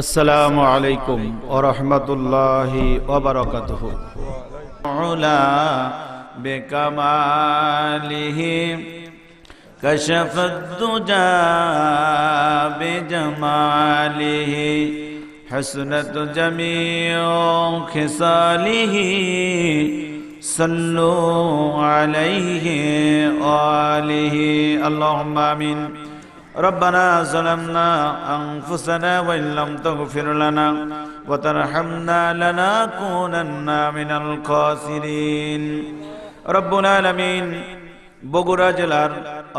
السلام عليكم ورحمة الله وبركاته علا بكماله كشف الدجى بجماله حسنة جميع خصاله صلوا عليه وآله اللهم آمين ربنا ظلمنا أنفسنا وإن لم تغفر لنا وترحمنا لنكونن من الخاسرين رب العالمين বগুড়া জেলার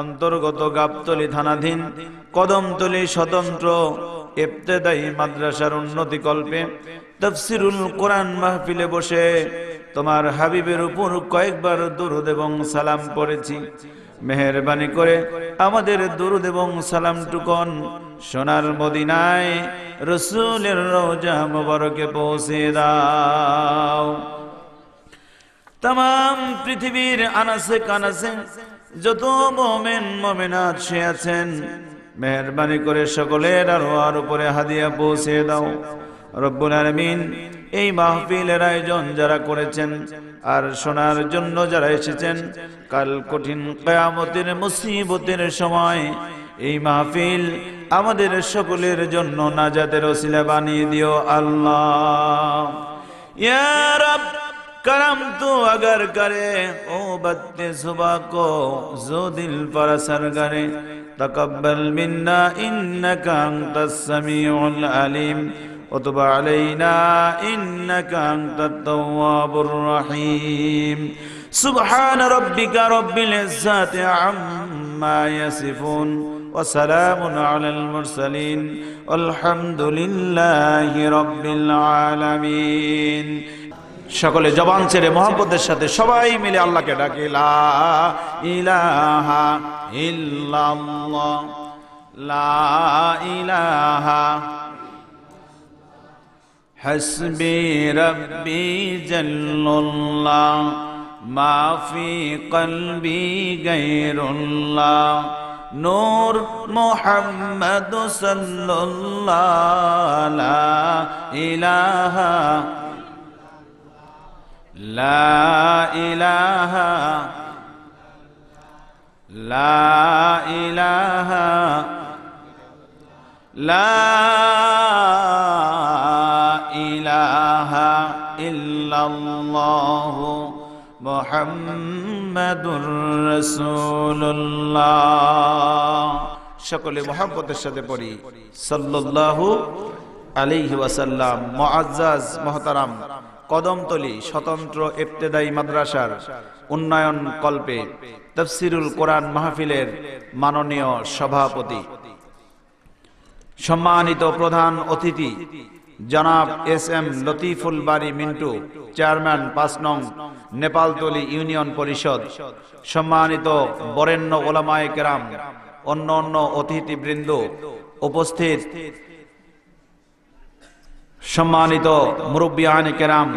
অন্তর্গত গাবতলী থানাধীন কদমতলী স্বতন্ত্র এফতেদায়ী মাদ্রাসার উন্নতি কল্পে তফসিরুল কোরআন মাহফিলে বসে তোমার হাবিবের উপর কয়েকবার দুরুদ এবং সালাম পড়েছি মেহরবানি করে আমাদের দুরুদ এবং সালাম টুকন সোনার মদিনায় রসুলের রোজা মোবারকে পৌঁছে দাও তাম পৃথিবীর আনাসে কানাসে যত মোমেন মোমেনাথ সে আছেন মেহরবানি করে সকলের আর উপরে হাদিয়া পৌঁছে দাও রব্বুল আলমিন এই মাহফিলের আয়োজন যারা করেছেন আর শোনার জন্য যারা এসেছেন কাল কঠিন কয়ামতের মুসিবতের সময় এই মাহফিল আমাদের সকলের জন্য নাজাদের ওসিলা বানিয়ে দিও আল্লাহ کرم تو اگر کرے ও بد صبح کو زو دل پر اثر کرے تقبل منا انکا وتب علينا إنك أنت التواب الرحيم سبحان ربك رب العزة عما يصفون وسلام على المرسلين والحمد لله رب العالمين সকলে জবান ছেড়ে মোহাম্মদের সাথে সবাই মিলে আল্লাহকে ডাকে লা ইলাহা ইল্লাল্লাহ লা ইলাহা حسبي ربي جل الله ما في قلبي غير الله نور محمد صلى الله لا إله لا إله لا إله لا ইহ ইল্লাল্লাহ মোহাম্মদুর রসুল্লাহ সকলে মোহাম্মতের সাথে পড়ি সাল্লাল্লাহু আলাইহি ওয়াসাল্লাম মুআজ্জাজ মহতারাম কদমতলি স্বতন্ত্র ইবতেদায়ী মাদ্রাসার উন্নয়ন কল্পে তফসিরুল কোরআন মাহফিলের মাননীয় সভাপতি সম্মানিত প্রধান অতিথি জনাব S M Latiful Bari Mintu chairman পাঁচ নং নেপালতলি ইউনিয়ন পরিষদ সম্মানিত বরেণ্য ওলামায় কেরাম অন্য অন্য অতিথিবৃন্দ উপস্থিত সম্মানিত আন কেরাম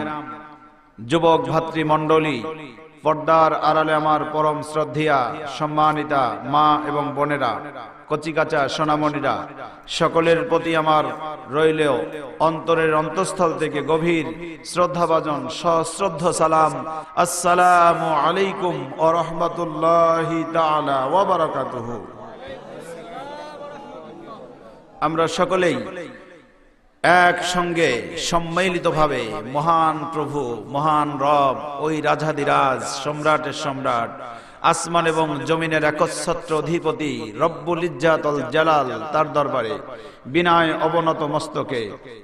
যুবক ভাতৃমণ্ডলী পর্দার আড়ালে আমার পরম শ্রদ্ধিয়া সম্মানিতা মা এবং বোনেরা কচিকাচা সোনামণিরা সকলের প্রতি আমার রইলেও অন্তরের অন্তঃস্থল থেকে গভীর শ্রদ্ধাভাজন সশ্রদ্ধ সালাম আসসালাম আলাইকুম ও আমরা সকলেই একসঙ্গে সম্মিলিতভাবে মহান প্রভু মহান রব ওই রাজাদিরাজ সম্রাটের সম্রাট আসমান এবং জমিনের একচ্ছত্র অধিপতি রব্বুল ইজ্জাতল জালাল তার দরবারে বিনায় অবনত মস্তকে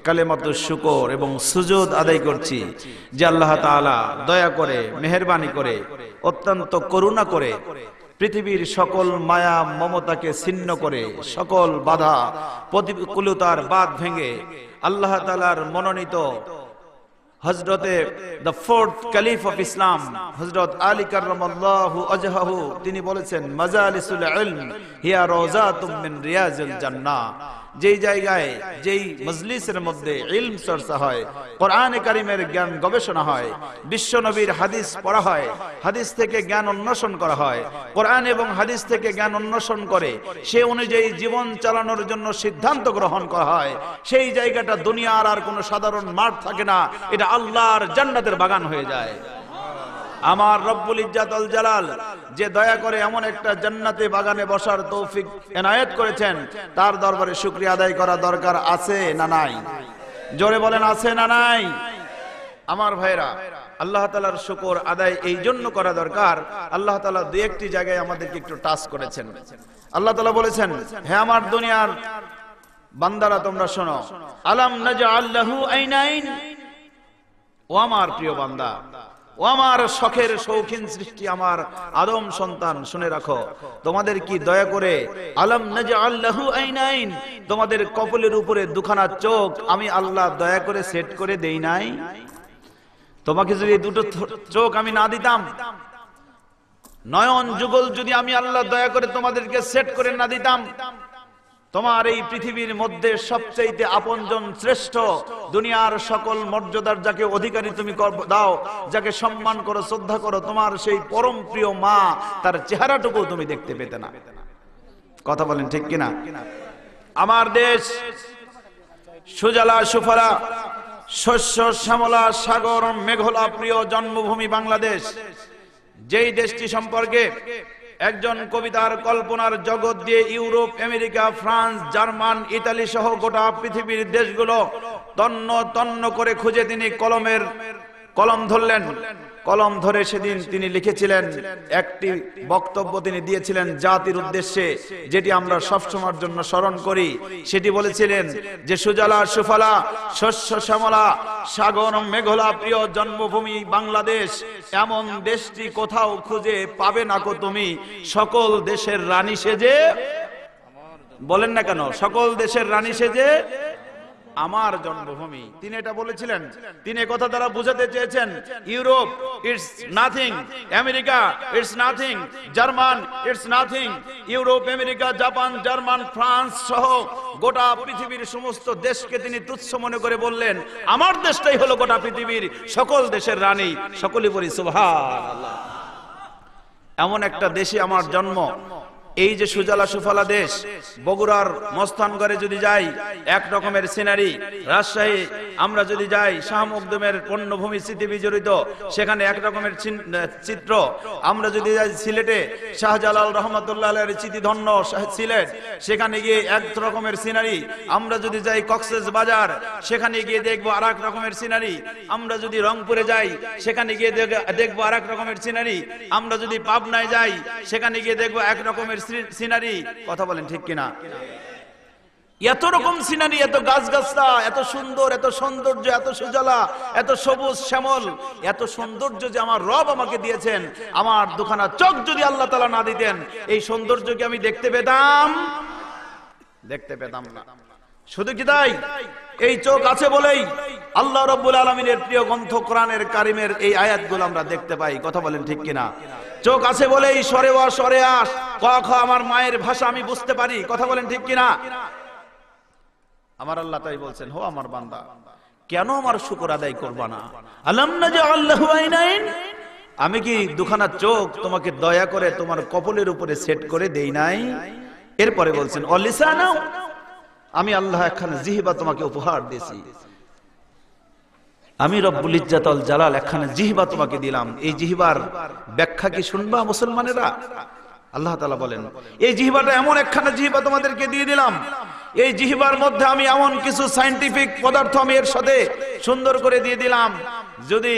কালেমত শুকর এবং সুজুদ আদায় করছি যে আল্লাহ তালা দয়া করে মেহরবানি করে অত্যন্ত করুণা করে পৃথিবীর সকল মায়া মমতাকে ছিন্ন করে সকল বাধা প্রতিকূলতার বাদ ভেঙে আল্লাহ তালার মনোনীত হজরতে the fourth caliph of Islam হজরত আলী কার্লাহু আজহাহু তিনি বলেছেন মজা আলিসুল হিয়া রোজা তুমিন রিয়াজুল জান্নাহ যেই জায়গায় যেই মজলিসের মধ্যে ইলম চর্চা হয় কোরআনে কারিমের জ্ঞান গবেষণা হয় বিশ্ব নবীর হাদিস পড়া হয় হাদিস থেকে জ্ঞান অন্বেষণ করা হয় কোরআন এবং হাদিস থেকে জ্ঞান অন্বেষণ করে সে অনুযায়ী জীবন চালানোর জন্য সিদ্ধান্ত গ্রহণ করা হয় সেই জায়গাটা দুনিয়ার আর কোনো সাধারণ মাঠ থাকে না এটা আল্লাহর জান্নাতের বাগান হয়ে যায় আমার রব্বুল ইজ্জাতল জালাল যে দয়া করে এমন একটা জান্নাতে বাগানে বসার তৌফিক এনায়েত করেছেন তার দরবারে শুক্রিয়া আদায় করা দরকার আছে না নাই জোরে বলেন আছে না নাই আমার ভাইরা আল্লাহ তালার শুকর আদায় এই জন্য করা দরকার আল্লাহ তালা দু একটি জায়গায় আমাদেরকে একটু টাচ করেছেন আল্লাহ তালা বলেছেন হ্যাঁ আমার দুনিয়ার বান্দারা তোমরা শোনো আলাম নাজা আল্লাহু আইনাইন ও আমার প্রিয় বান্দা ও আমার শখের শৌখিন সৃষ্টি আমার আদম সন্তান শুনে রাখো তোমাদের কি দয়া করে আলম আল্লাহু আইনাইন তোমাদের কপলের উপরে দুখানা চোখ আমি আল্লাহ দয়া করে সেট করে দেই নাই তোমাকে যদি দুটো চোখ আমি না দিতাম নয়ন যুগল যদি আমি আল্লাহ দয়া করে তোমাদেরকে সেট করে না দিতাম তোমার এই পৃথিবীর মধ্যে সবচেয়ে আপনজন শ্রেষ্ঠ দুনিয়ার সকল মর্যাদার যাকে অধিকারী তুমি দাও যাকে সম্মান করো শ্রদ্ধা করো তোমার সেই পরম প্রিয় মা তার চেহারাটুকু তুমি দেখতে পেতে না কথা বলেন ঠিক কিনা আমার দেশ সুজালা সুফলা শস্য শ্যামলা সাগর মেঘলা প্রিয় জন্মভূমি বাংলাদেশ যেই দেশটি সম্পর্কে একজন কবিতার কল্পনার জগৎ দিয়ে Europe America France German Italy সহ গোটা পৃথিবীর দেশগুলো তন্ন তন্ন করে খুঁজে তিনি কলমের কলম ধরলেন কলম ধরে সেদিন তিনি লিখেছিলেন একটি বক্তব্য তিনি দিয়েছিলেন জাতির উদ্দেশ্যে যেটি আমরা সবসময়ের জন্য স্মরণ করি সেটি বলেছিলেন যে সুজলা সুফলা শস্য শ্যামলা সাগর মেঘলা প্রিয় জন্মভূমি বাংলাদেশ এমন দেশটি কোথাও খুঁজে পাবে না কো তুমি সকল দেশের রানী সেজে বলেন না কেন সকল দেশের রানী সেজে আমার জন্মভূমি তিনি এটা বলেছিলেন তিনি কথা দ্বারা বুঝাতে চেয়েছেন Europe it's nothing America it's nothing German it's nothing Europe America Japan German France সহ গোটা পৃথিবীর সমস্ত দেশকে তিনি তুচ্ছ মনে করে বললেন আমার দেশটাই হলো গোটা পৃথিবীর সকল দেশের রানী সকলে বলি সুভান এমন একটা দেশে আমার জন্ম এই যে সুজালা সুফলা দেশ বগুড়ার মস্তানগড়ে যদি যাই এক রকমের সিনারি রাজশাহী আমরা যদি যাই শাহ মকদুমের পণ্যভূমি স্মৃতি বিজড়িত সেখানে এক রকমের চিত্র আমরা যদি যাই সিলেটে শাহজালাল রহমতুল্লাহ চিতিধন্য সিলেট সেখানে গিয়ে এক রকমের সিনারি আমরা যদি যাই কক্সেস বাজার সেখানে গিয়ে দেখবো আর এক রকমের সিনারি আমরা যদি রংপুরে যাই সেখানে গিয়ে দেখবো আর এক রকমের সিনারি আমরা যদি পাবনায় যাই সেখানে গিয়ে দেখবো এক রকমের সিনারি কথা বলেন ঠিক কিনা এত রকম সিনারি এত গাছ গাছটা এত সুন্দর এত সৌন্দর্য এত সুজলা এত সবুজ শ্যামল এত সৌন্দর্য যে আমার রব আমাকে দিয়েছেন আমার দুখানা চোখ যদি আল্লাহ তালা না দিতেন এই সৌন্দর্যকে আমি দেখতে পেতাম দেখতে পেতাম না শুধু কি তাই এই চোখ আছে বলেই আল্লাহ রব্বুল আলমিনের প্রিয় গ্রন্থ কোরআনের কারিমের এই আয়াতগুলো আমরা দেখতে পাই কথা বলেন ঠিক কিনা চোখ আছে বলেই সরে অ সরে আস কখ খ আমার মায়ের ভাষা আমি বুঝতে পারি কথা বলেন ঠিক কিনা আমার আল্লাহ তাই বলছেন হো আমার বান্দা কেন আমার শুকুর আদায় করবা না আলম না যে আল্লাহ আমি কি দুখানা চোখ তোমাকে দয়া করে তোমার কপলের উপরে সেট করে দেই নাই এরপরে বলছেন অলিসা নাও আমি আল্লাহ এখানে জিহিবা তোমাকে উপহার দিয়েছি আমি রব্বুল ইজ্জাতল জালাল একখানে জিহবা তোমাকে দিলাম এই জিহবার ব্যাখ্যা কি শুনবা মুসলমানেরা আল্লাহ তালা বলেন এই জিহিবাটা এমন একখানা জিহিবা তোমাদেরকে দিয়ে দিলাম এই জিহিবার মধ্যে আমি এমন কিছু সাইন্টিফিক পদার্থ আমি এর সাথে সুন্দর করে দিয়ে দিলাম যদি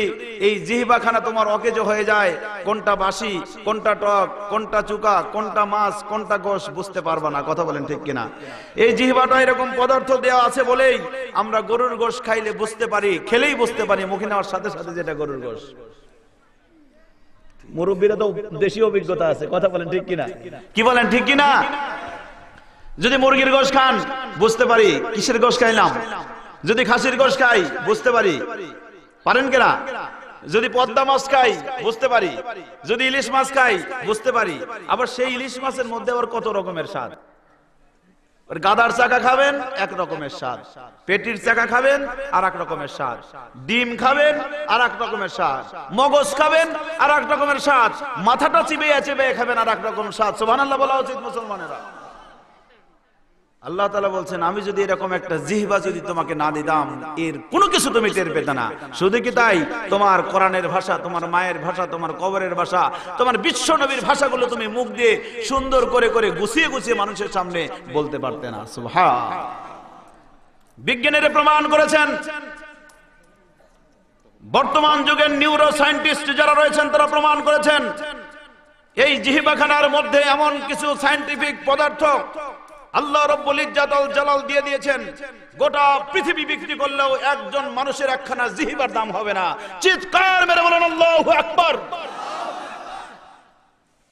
এই জিহিবাখানা তোমার অকেজ হয়ে যায় কোনটা বাসি কোনটা টক কোনটা চুকা কোনটা মাছ কোনটা গোস বুঝতে পারবা না কথা বলেন ঠিক কিনা এই জিহিবাটা এরকম পদার্থ দেওয়া আছে বলেই আমরা গরুর গোস খাইলে বুঝতে পারি খেলেই বুঝতে পারি মুখে নেওয়ার সাথে সাথে যেটা গরুর গোস মুরব্বীরা তো দেশি অভিজ্ঞতা আছে কথা বলেন ঠিক কিনা কি বলেন ঠিক কিনা যদি মুরগির গোশ খান বুঝতে পারি কিসের গোশ খাইলাম যদি খাসির গোশ খাই বুঝতে পারি পারেন কেনা যদি পদ্মা মাছ খাই বুঝতে পারি যদি ইলিশ মাছ খাই বুঝতে পারি আবার সেই ইলিশ মাছের মধ্যে আবার কত রকমের স্বাদ গাদার চাকা খাবেন এক রকমের স্বাদ পেটির চাকা খাবেন আর এক রকমের স্বাদ ডিম খাবেন আর এক রকমের স্বাদ মগজ খাবেন আর এক রকমের স্বাদ মাথাটা চিবে চিবিয়ে খাবেন আর এক রকম স্বাদ সুবহানাল্লাহ বলা উচিত মুসলমানেরা আল্লাহ তালা বলছেন আমি যদি এরকম একটা জিহবা যদি তোমাকে না দিতাম এর কোনো কিছু তুমি টের পেতে না শুধু কি তাই তোমার কোরআনের ভাষা তোমার মায়ের ভাষা তোমার কবরের ভাষা তোমার বিশ্ব নবীর ভাষাগুলো তুমি মুখ দিয়ে সুন্দর করে করে গুছিয়ে গুছিয়ে মানুষের সামনে বলতে পারতে না বিজ্ঞানের বিজ্ঞানীরা প্রমাণ করেছেন বর্তমান যুগের নিউরো সায়েন্টিস্ট যারা রয়েছেন তারা প্রমাণ করেছেন এই জিহিবাখানার মধ্যে এমন কিছু সায়েন্টিফিক পদার্থ আল্লাহ রব্বুল আল জালাল দিয়ে দিয়েছেন গোটা পৃথিবী বিক্রি করলেও একজন মানুষের একখানা জিহিবার দাম হবে না চিৎকার মেরে বলেন আল্লাহু আকবার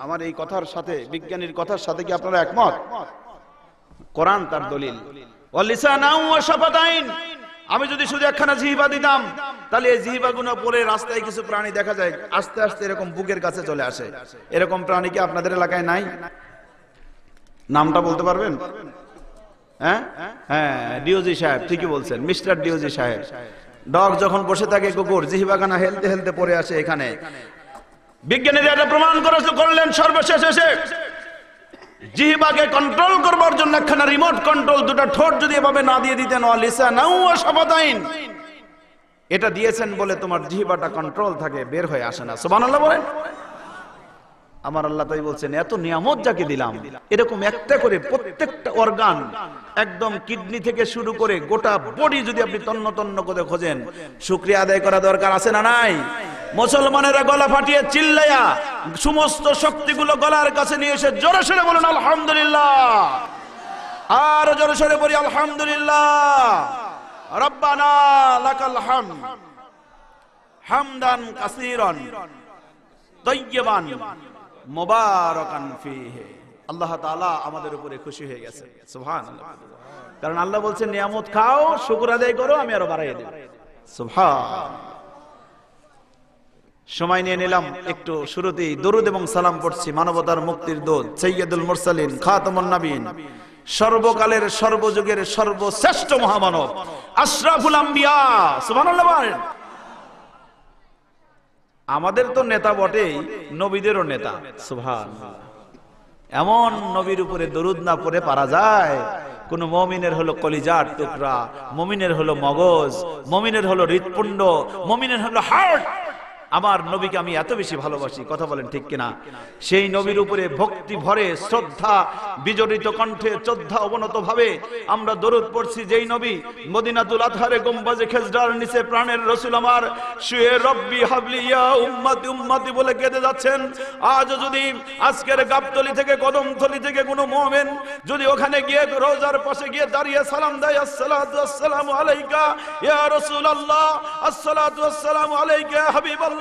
আমার এই কথার সাথে বিজ্ঞানীর কথার সাথে কি আপনারা একমত কোরআন তার দলিল আমি যদি শুধু একখানা জিহিবা দিতাম তাহলে এই জিহিবা গুনা পরে রাস্তায় কিছু প্রাণী দেখা যায় আস্তে আস্তে এরকম বুকের কাছে চলে আসে এরকম প্রাণী কি আপনাদের এলাকায় নাই নামটা বলতে পারবেন হ্যাঁ হ্যাঁ ডিওজি সাহেব ঠিকই বলছেন মিস্টার ডিওজি সাহেব ডগ যখন বসে থাকে কুকুর জিহিবাগানা হেলতে হেলতে পড়ে আসে এখানে বিজ্ঞানীরা এটা প্রমাণ করেছে করলেন সর্বশেষ এসে জিহিবাকে কন্ট্রোল করবার জন্য একখানা রিমোট কন্ট্রোল দুটো ঠোঁট যদি এভাবে না দিয়ে দিতেন অলিসা নাও সবাদাইন এটা দিয়েছেন বলে তোমার জিহিবাটা কন্ট্রোল থাকে বের হয়ে আসে না সুবহানাল্লাহ বলেন আমার আল্লাহ তাই বলছেন এত নিয়ামত যাকে দিলাম এরকম একটা করে প্রত্যেকটা অর্গান একদম কিডনি থেকে শুরু করে গোটা বডি যদি আপনি তন্ন তন্ন করে খোঁজেন শুক্রিয়া আদায় করা দরকার আছে না নাই মুসলমানেরা গলা ফাটিয়ে চিল্লাইয়া সমস্ত শক্তিগুলো গলার কাছে নিয়ে এসে জোরে সরে বলুন আলহামদুলিল্লাহ আর জোরে সরে বলি আলহামদুলিল্লাহ রব্বানা লাকাল হাম হামদান কাসিরন তৈয়বান আল্লাহ আমাদের উপরে খুশি হয়ে গেছে কারণ আল্লাহ বলছে নিয়ামত খাও আদায় করো আমি আরো বাড়াই সময় নিয়ে নিলাম একটু শুরুতেই দরুদ এবং সালাম পড়ছি মানবতার মুক্তির দোল সৈয়দুল মুরসালিন খাতামুন নবীন সর্বকালের সর্বযুগের সর্বশ্রেষ্ঠ মহামানব আশরাফুল আম্বিয়া সুবহানাল্লাহ আমাদের তো নেতা বটেই নবীদেরও নেতা সুভান এমন নবীর উপরে দরুদ না পড়ে পারা যায় কোন মমিনের হলো কলিজার টুকরা মমিনের হলো মগজ মমিনের হলো হৃৎপুণ্ড মমিনের হলো হার্ট আমার নবীকে আমি এত বেশি ভালোবাসি কথা বলেন ঠিক কিনা সেই নবীর উপরে ভক্তি ভরে শ্রদ্ধা বিজড়িত কণ্ঠে শ্রদ্ধা অবনত ভাবে আমরা দরুদ পড়ছি যেই নবী মদিনাতুল আথারে গম্বাজে খেজডার নিচে প্রাণের রসুল আমার শুয়ে রব্বি হাবলিয়া উম্মাতি উম্মাতি বলে কেঁদে যাচ্ছেন আজ যদি আজকের গাবতলি থেকে কদমতলি থেকে কোনো মোমেন যদি ওখানে গিয়ে রোজার পাশে গিয়ে দাঁড়িয়ে সালাম দেয় আসসালাতু আসসালামু আলাইকা ইয়া রাসূলুল্লাহ আসসালাতু আসসালামু আলাইকা হাবিবাল্লাহ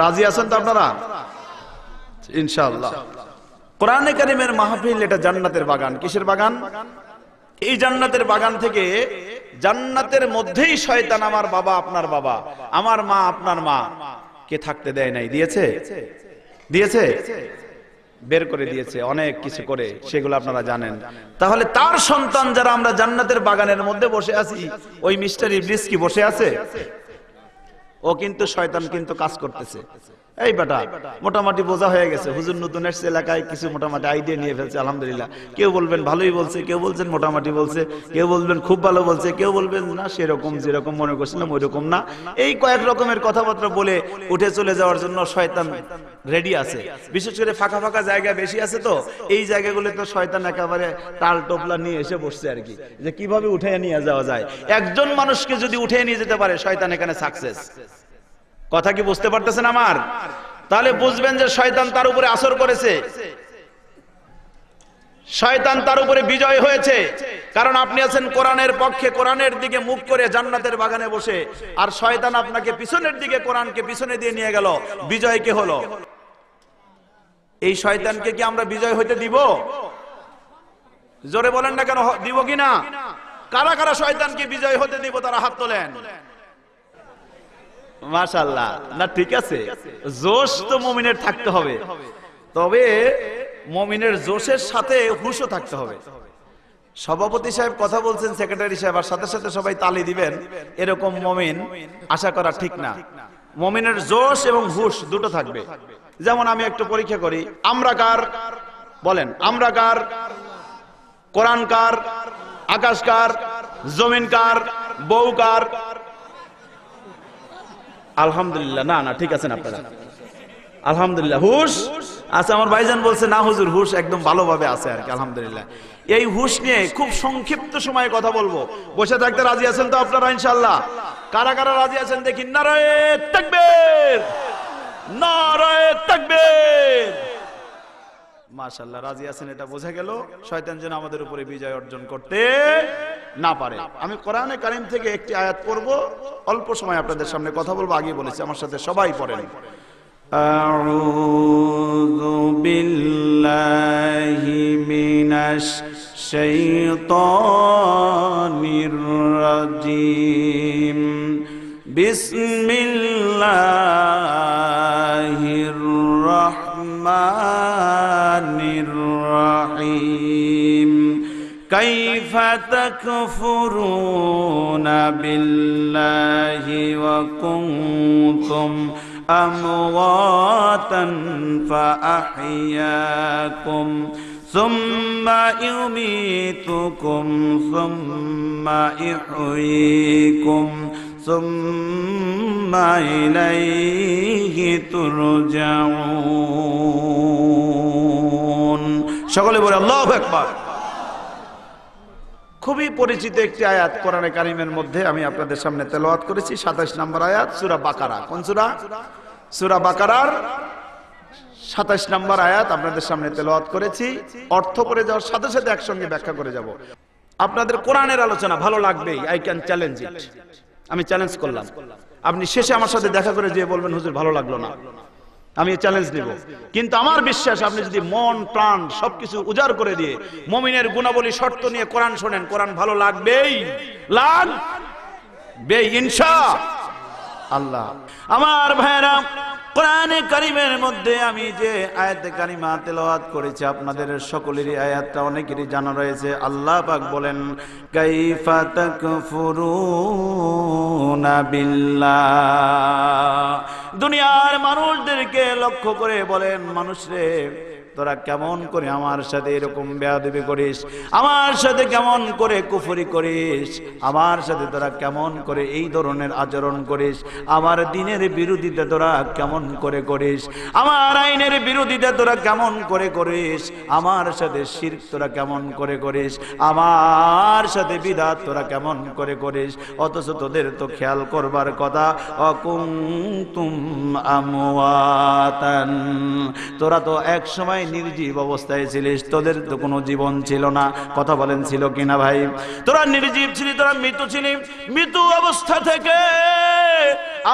রাজি আছেন তো আপনারা ইনশাল্লাহ কোরআনে কারিমের মাহফিল এটা জান্নাতের বাগান কিসের বাগান এই জান্নাতের বাগান থেকে জান্নাতের মধ্যেই শয়তান আমার বাবা আপনার বাবা আমার মা আপনার মা কে থাকতে দেয় নাই দিয়েছে দিয়েছে বের করে দিয়েছে অনেক কিছু করে সেগুলো আপনারা জানেন তাহলে তার সন্তান যারা আমরা জান্নাতের বাগানের মধ্যে বসে আছি ওই মিস্টার ইবলিস কি বসে আছে ও কিন্তু শয়তান কিন্তু কাজ করতেছে এই বেটা মোটামুটি বোঝা হয়ে গেছে হুজুর নতুন এসছে এলাকায় কিছু মোটামুটি আইডিয়া নিয়ে ফেলছে আলহামদুলিল্লাহ কেউ বলবেন ভালোই বলছে কেউ বলছেন মোটামুটি বলছে কেউ বলবেন খুব ভালো বলছে কেউ বলবেন না সেরকম যেরকম মনে করছিলাম ওই রকম না এই কয়েক রকমের কথাবার্তা বলে উঠে চলে যাওয়ার জন্য শয়তান রেডি আছে বিশেষ করে ফাঁকা ফাঁকা জায়গা বেশি আছে তো এই জায়গাগুলো তো শয়তান একেবারে তাল টোপলা নিয়ে এসে বসছে আর কি যে কিভাবে উঠে নিয়ে যাওয়া যায় একজন মানুষকে যদি উঠে নিয়ে যেতে পারে শয়তান এখানে সাকসেস কথা কি বুঝতে পারতেছেন আমার তাহলে বুঝবেন যে শয়তান তার উপরে আসর করেছে শয়তান তার উপরে বিজয় হয়েছে কারণ আপনি আছেন কোরআনের পক্ষে কোরআনের দিকে মুখ করে জান্নাতের বাগানে বসে আর শয়তান আপনাকে পিছনের দিকে কোরআনকে পিছনে দিয়ে নিয়ে গেল বিজয় কে হলো এই শয়তানকে কি আমরা বিজয় হইতে দিব জোরে বলেন না কেন দিব কিনা কারা কারা শয়তানকে বিজয় হতে দিব তারা হাত তোলেন মাশাল্লাহ না ঠিক আছে জোশ তো মমিনের থাকতে হবে তবে মমিনের জোশের সাথে হুশও থাকতে হবে সভাপতি সাহেব কথা বলছেন সেক্রেটারি সাহেব আর সাথে সাথে সবাই তালি দিবেন এরকম মমিন আশা করা ঠিক না মমিনের জোশ এবং হুশ দুটো থাকবে যেমন আমি একটু পরীক্ষা করি আমরা কার বলেন আমরা কার কোরআন কার আকাশ কার জমিন কার বউ কার আলহামদুলিল্লাহ না না ঠিক আছেন আপনারা আলহামদুলিল্লাহ হুশ আচ্ছা আমার ভাইজান বলছে না হুজুর হুশ একদম ভালোভাবে আছে আর কি আলহামদুলিল্লাহ এই হুশ নিয়ে খুব সংক্ষিপ্ত সময়ে কথা বলবো বসে থাকতে রাজি আছেন তো আপনারা ইনশাল্লাহ কারা কারা রাজি আছেন দেখি নারায় থাকবেন নারায় থাকবেন মাশাল্লাহ রাজি আছেন এটা বোঝা গেল শয়তান যেন আমাদের উপরে বিজয় অর্জন করতে না পারে আমি কোরআনে কারিম থেকে একটি আয়াত পড়ব অল্প সময় আপনাদের সামনে কথা বলবো আগে বলেছি আমার সাথে সবাই পড়েন أعوذ بالله من الشيطان الرجيم بسم الله الرحمن الرحيم كيف تكفرون بالله وكنتم أمواتا فأحياكم ثم يميتكم ثم يحييكم ثم إليه ترجعون সকলে বলে আল্লাহ একবার খুবই পরিচিত একটি আয়াত কোরআনে কারিমের মধ্যে আমি আপনাদের সামনে তেলাওয়াত করেছি সাতাশ নম্বর আয়াত সুরা বাকারা কোন সুরা সুরা বাকারার সাতাশ নম্বর আয়াত আপনাদের সামনে তেলাওয়াত করেছি অর্থ করে যাওয়ার সাথে সাথে একসঙ্গে ব্যাখ্যা করে যাব আপনাদের কোরআনের আলোচনা ভালো লাগবে আই ক্যান চ্যালেঞ্জ ইট আমি চ্যালেঞ্জ করলাম আপনি শেষে আমার সাথে দেখা করে যে বলবেন হুজুর ভালো লাগলো না আমি চ্যালেঞ্জ নিব কিন্তু আমার বিশ্বাস আপনি যদি মন প্রাণ সবকিছু উজাড় করে দিয়ে মমিনের গুণাবলী শর্ত নিয়ে কোরআন শোনেন কোরআন ভালো লাগবেই বে ইনশা আল্লাহ আমার ভাইরা কোরআনে কারিমের মধ্যে আমি যে আয়াতে কারিমা তেলাওয়াত করেছি আপনাদের সকলেরই আয়াতটা অনেকেরই জানা রয়েছে আল্লাহ পাক বলেন কাইফা তাকফুরুনা বিল্লাহ দুনিয়ার মানুষদেরকে লক্ষ্য করে বলেন মানুষ রে তোরা কেমন করে আমার সাথে এরকম বেয়াদবি করিস আমার সাথে কেমন করে কুফরি করিস আমার সাথে তোরা কেমন করে এই ধরনের আচরণ করিস আমার দিনের বিরোধিতা তোরা কেমন করে করিস আমার আইনের বিরোধিতা তোরা কেমন করে করিস আমার সাথে শির তোরা কেমন করে করিস আমার সাথে বিদাত তোরা কেমন করে করিস অথচ তোদের তো খেয়াল করবার কথা অকুম তুম আমওয়াতান তোরা তো এক সময় নির্জীব অবস্থায় ছিলিস তোদের তো কোনো জীবন ছিল না কথা বলেন ছিল কিনা ভাই তোরা নির্জীব ছিলি তোরা মৃত্যু ছিলি মৃত্যু অবস্থা থেকে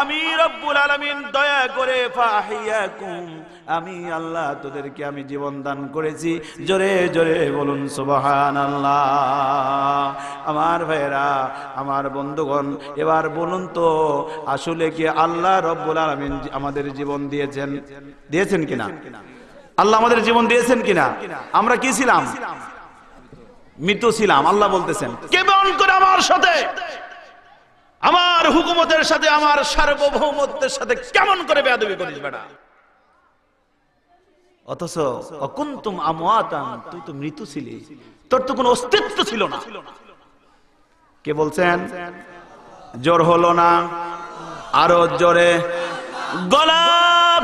আমি রব্বুল আলামিন দয়া করে ফাহিয়াকুম আমি আল্লাহ তোদেরকে আমি জীবন দান করেছি জোরে জোরে বলুন আল্লাহ আমার ভাইরা আমার বন্ধুগণ এবার বলুন তো আসলে কি আল্লাহ রব্বুল আলামিন আমাদের জীবন দিয়েছেন দিয়েছেন কিনা আল্লাহ আমাদের জীবন দিয়েছেন কিনা আমরা কি ছিলাম মৃত ছিলাম আল্লাহ বলতেছেন কেমন করে আমার সাথে আমার হুকুমতের সাথে আমার সার্বভৌমত্বের সাথে কেমন করে বেদবি করিস বেড়া অথচ অকুন্তুম আমাতান তুই তো মৃত ছিলি তোর তো কোনো অস্তিত্ব ছিল না কে বলছেন জোর হলো না আরো জোরে গলা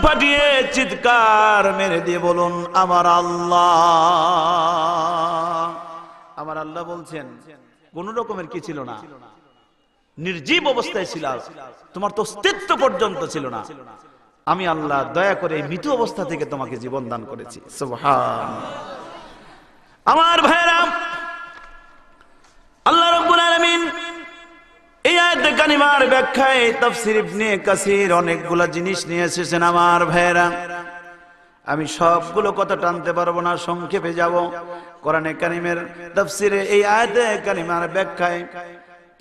ফাটিয়ে চিৎকার মেরে দিয়ে বলুন আমার আল্লাহ আমার আল্লাহ বলছেন কোন রকমের কি ছিল না নির্জীব অবস্থায় ছিল তোমার তো অস্তিত্ব পর্যন্ত ছিল না আমি আল্লাহ দয়া করে এই মৃত অবস্থা থেকে তোমাকে জীবন দান করেছি আমার ভাইরাম কালিমার ব্যাখ্যায় অনেকগুলা জিনিস নিয়ে এসেছেন আমার ভাইরা আমি সবগুলো কথা টানতে পারবো না সংক্ষেপে যাব কোরআনে কানিমের তফসিরে এই আয়তে কানিমার ব্যাখ্যায়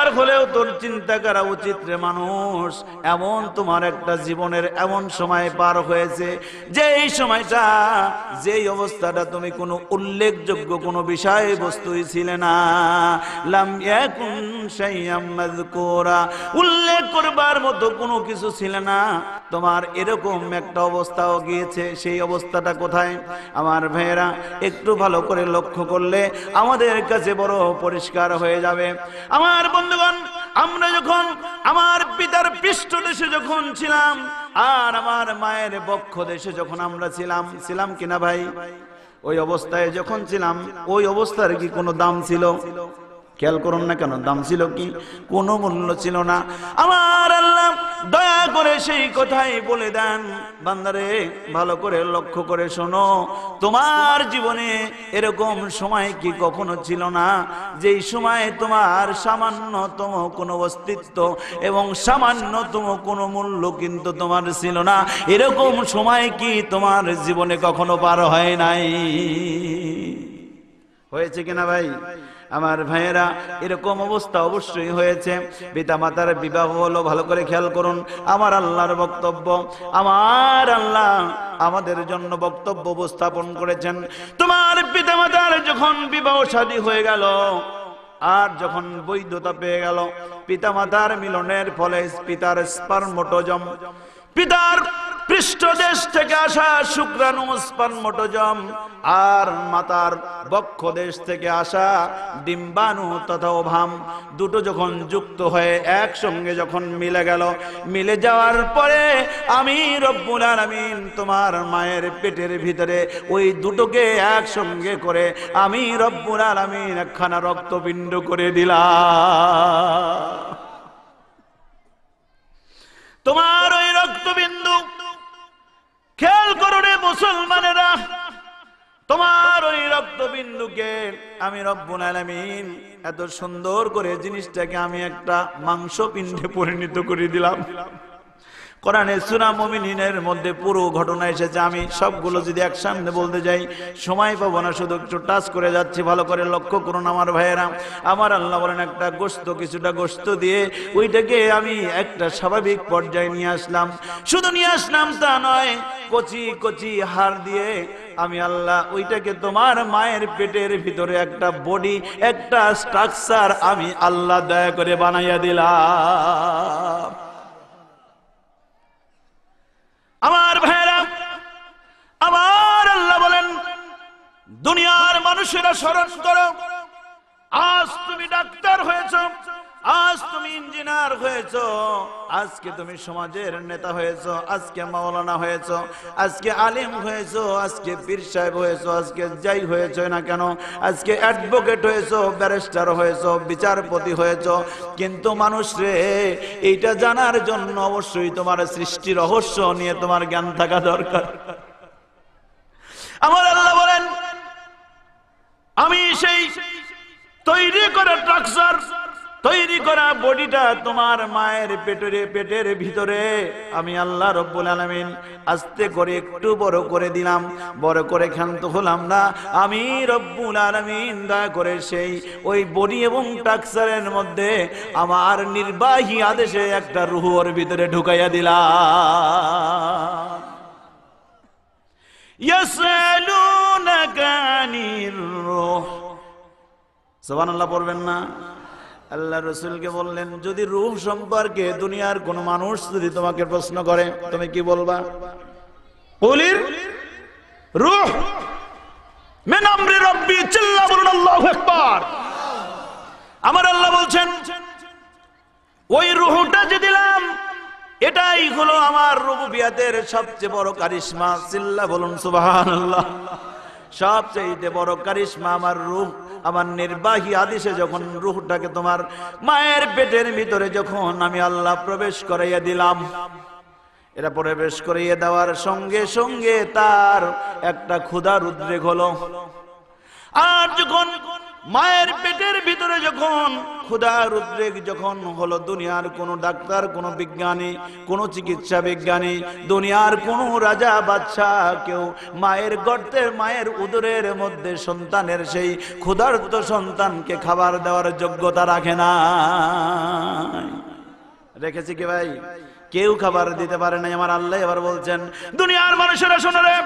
একবার হলেও তোর চিন্তা করা উচিত রে মানুষ এমন তোমার একটা জীবনের এমন সময় পার হয়েছে যে এই সময়টা যেই অবস্থাটা তুমি কোনো উল্লেখযোগ্য কোনো বিষয় বস্তুই ছিলে না লাম উল্লেখ করবার মতো কোনো কিছু ছিল না তোমার এরকম একটা অবস্থাও গিয়েছে সেই অবস্থাটা কোথায় আমার ভেয়েরা একটু ভালো করে লক্ষ্য করলে আমাদের কাছে বড় পরিষ্কার হয়ে যাবে আমার বন্ধু বন্ধুগণ আমরা যখন আমার পিতার পৃষ্ঠ দেশে যখন ছিলাম আর আমার মায়ের বক্ষ দেশে যখন আমরা ছিলাম ছিলাম কিনা ভাই ওই অবস্থায় যখন ছিলাম ওই অবস্থার কি কোনো দাম ছিল খেয়াল করুন না কেন দাম ছিল কি কোনো মূল্য ছিল না আমার আল্লাহ দয়া করে সেই কথাই বলে দেন বান্দারে ভালো করে লক্ষ্য করে শোনো তোমার জীবনে এরকম সময় কি কখনো ছিল না যেই সময়ে তোমার সামান্যতম কোনো অস্তিত্ব এবং সামান্যতম কোনো মূল্য কিন্তু তোমার ছিল না এরকম সময় কি তোমার জীবনে কখনো পার হয় নাই হয়েছে কিনা ভাই আমার ভাইয়েরা এরকম অবস্থা অবশ্যই হয়েছে পিতা মাতার বিবাহ হলো ভালো করে খেয়াল করুন আমার আল্লাহর বক্তব্য আমার আল্লাহ আমাদের জন্য বক্তব্য উপস্থাপন করেছেন তোমার পিতা মাতার যখন বিবাহ শাদী হয়ে গেল আর যখন বৈধতা পেয়ে গেল পিতা মাতার মিলনের ফলে পিতার স্পার্মোটোজম পিতার পৃষ্ঠদেশ থেকে আসা শুক্রাণু মোটজম আর মাতার বক্ষ দেশ থেকে আসা ডিম্বাণু তথা ওভাম দুটো যখন যুক্ত হয়ে একসঙ্গে যখন মিলে গেল মিলে যাওয়ার পরে আমি রব্বুল আলমিন তোমার মায়ের পেটের ভিতরে ওই দুটোকে একসঙ্গে করে আমি রব্বুল আলমিন একখানা রক্তপিণ্ড করে দিলাম তোমার ওই রক্তবিন্দু খেয়াল করুনে মুসলমানেরা তোমার ওই রক্তবিন্দুকে আমি রব্বুল এত সুন্দর করে জিনিসটাকে আমি একটা মাংস পিণ্ডে পরিণত করে দিলাম কোরআনে সুরা মমিনের মধ্যে পুরো ঘটনা এসেছে আমি সবগুলো যদি একসামনে বলতে যাই সময় পাবো না শুধু একটু টাচ করে যাচ্ছি ভালো করে লক্ষ্য করুন আমার ভাইয়েরা আমার আল্লাহ বলেন একটা গোস্ত কিছুটা গোস্ত দিয়ে ওইটাকে আমি একটা স্বাভাবিক পর্যায়ে নিয়ে আসলাম শুধু নিয়ে আসলাম তা নয় কচি কচি হার দিয়ে আমি আল্লাহ ওইটাকে তোমার মায়ের পেটের ভিতরে একটা বডি একটা স্ট্রাকচার আমি আল্লাহ দয়া করে বানাইয়া দিলাম আমার ভাইরা আমার আল্লাহ বলেন দুনিয়ার মানুষেরা স্মরণ করো আজ তুমি ডাক্তার হয়েছ আজ তুমি ইঞ্জিনিয়ার হয়েছ আজকে তুমি সমাজের নেতা হয়েছ আজকে মাওলানা হয়েছ আজকে আলিম হয়েছ আজকে পীর সাহেব হয়েছ আজকে যাই হয়েছ না কেন আজকে অ্যাডভোকেট হয়েছ ব্যারিস্টার হয়েছ বিচারপতি হয়েছ কিন্তু মানুষ রে এইটা জানার জন্য অবশ্যই তোমার সৃষ্টি রহস্য নিয়ে তোমার জ্ঞান থাকা দরকার আমার আল্লাহ বলেন আমি সেই তৈরি করে ট্রাকচার তৈরি করা বডিটা তোমার মায়ের পেটের পেটের ভিতরে আমি আল্লাহ রব্বুল আলমিন আস্তে করে একটু বড় করে দিলাম বড় করে ক্ষান্ত হলাম না আমি রব্বুল আলমিন দয়া করে সেই ওই বডি এবং টাকসারের মধ্যে আমার নির্বাহী আদেশে একটা রুহর ভিতরে ঢুকাইয়া দিলাম ইয়াসালুনাকানির রূহ সুবহানাল্লাহ পড়বেন না আল্লাহ রসুলকে বললেন যদি রুহ সম্পর্কে দুনিয়ার কোন মানুষ যদি তোমাকে প্রশ্ন করে তুমি কি বলবা বলির রুহ মেনামরে রব্বি চিল্লা বলুন আল্লাহু আকবার আমার আল্লাহ বলছেন ওই রুহটা যে দিলাম এটাই হলো আমার রুবুবিয়াতের সবচেয়ে বড় কারিশমা চিল্লা বলুন সুবহানাল্লাহ সবচেয়ে বড় কারিশমা আমার রূহ আমার নির্বাহী আদেশে যখন রুহটাকে তোমার মায়ের পেটের ভিতরে যখন আমি আল্লাহ প্রবেশ করাইয়া দিলাম এরা প্রবেশ করিয়ে দেওয়ার সঙ্গে সঙ্গে তার একটা ক্ষুধার উদ্রেক হলো আর যখন মায়ের পেটের ভিতরে যখন ক্ষুদার উদ্রেক যখন হলো দুনিয়ার কোনো ডাক্তার কোনো বিজ্ঞানী কোনো চিকিৎসা বিজ্ঞানী দুনিয়ার কোনো রাজা বাচ্চা কেউ মায়ের গর্তের মায়ের উদরের মধ্যে সন্তানের সেই ক্ষুধার্ত সন্তানকে খাবার দেওয়ার যোগ্যতা রাখে না রেখেছি কি ভাই কেউ খাবার দিতে পারে না আমার আল্লাহ এবার বলছেন দুনিয়ার মানুষেরা শোনারে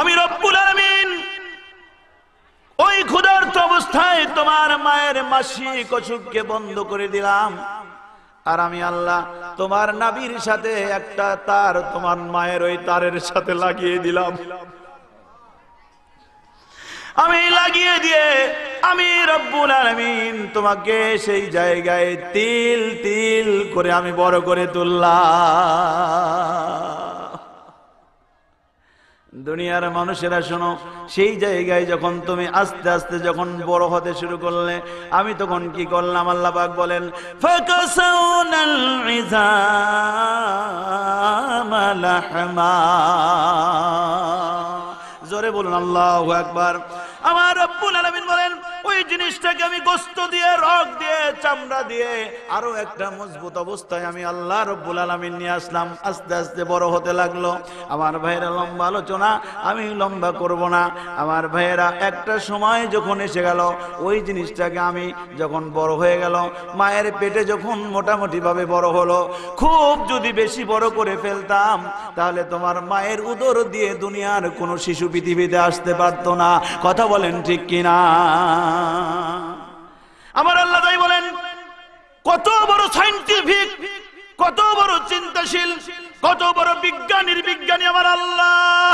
আমি রব্বুল আলমিন ওই ক্ষুধার্ত অবস্থায় তোমার মায়ের মাসি কচুককে বন্ধ করে দিলাম আর আমি আল্লাহ তোমার নাবির সাথে একটা তার তোমার মায়ের ওই তারের সাথে লাগিয়ে দিলাম আমি লাগিয়ে দিয়ে আমি রব্বুল আলমিন তোমাকে সেই জায়গায় তিল তিল করে আমি বড় করে তুললাম দুনিয়ার মানুষেরা শোনো সেই জায়গায় যখন তুমি আস্তে আস্তে যখন বড় হতে শুরু করলে আমি তখন কি করলাম আল্লাহ পাক বলেন জোরে বলুন আল্লাহ একবার আমার রব্বুল আলামিন বলেন ওই জিনিসটাকে আমি গোস্ত দিয়ে রক দিয়ে চামড়া দিয়ে আরো একটা মজবুত অবস্থায় আমি আল্লাহ রব্বুল আলমিন নিয়ে আসলাম আস্তে আস্তে বড় হতে লাগলো আমার ভাইয়েরা লম্বা আলোচনা আমি লম্বা করব না আমার ভাইয়েরা একটা সময় যখন এসে গেল ওই জিনিসটাকে আমি যখন বড় হয়ে গেল মায়ের পেটে যখন মোটামুটিভাবে বড় হলো খুব যদি বেশি বড় করে ফেলতাম তাহলে তোমার মায়ের উদর দিয়ে দুনিয়ার কোনো শিশু পৃথিবীতে আসতে পারতো না কথা বলেন ঠিক কিনা আমার আল্লাহ তাই বলেন কত বড় সাইন্টিফিক কত বড় চিন্তাশীল কত বড় বিজ্ঞানীর বিজ্ঞানী আমার আল্লাহ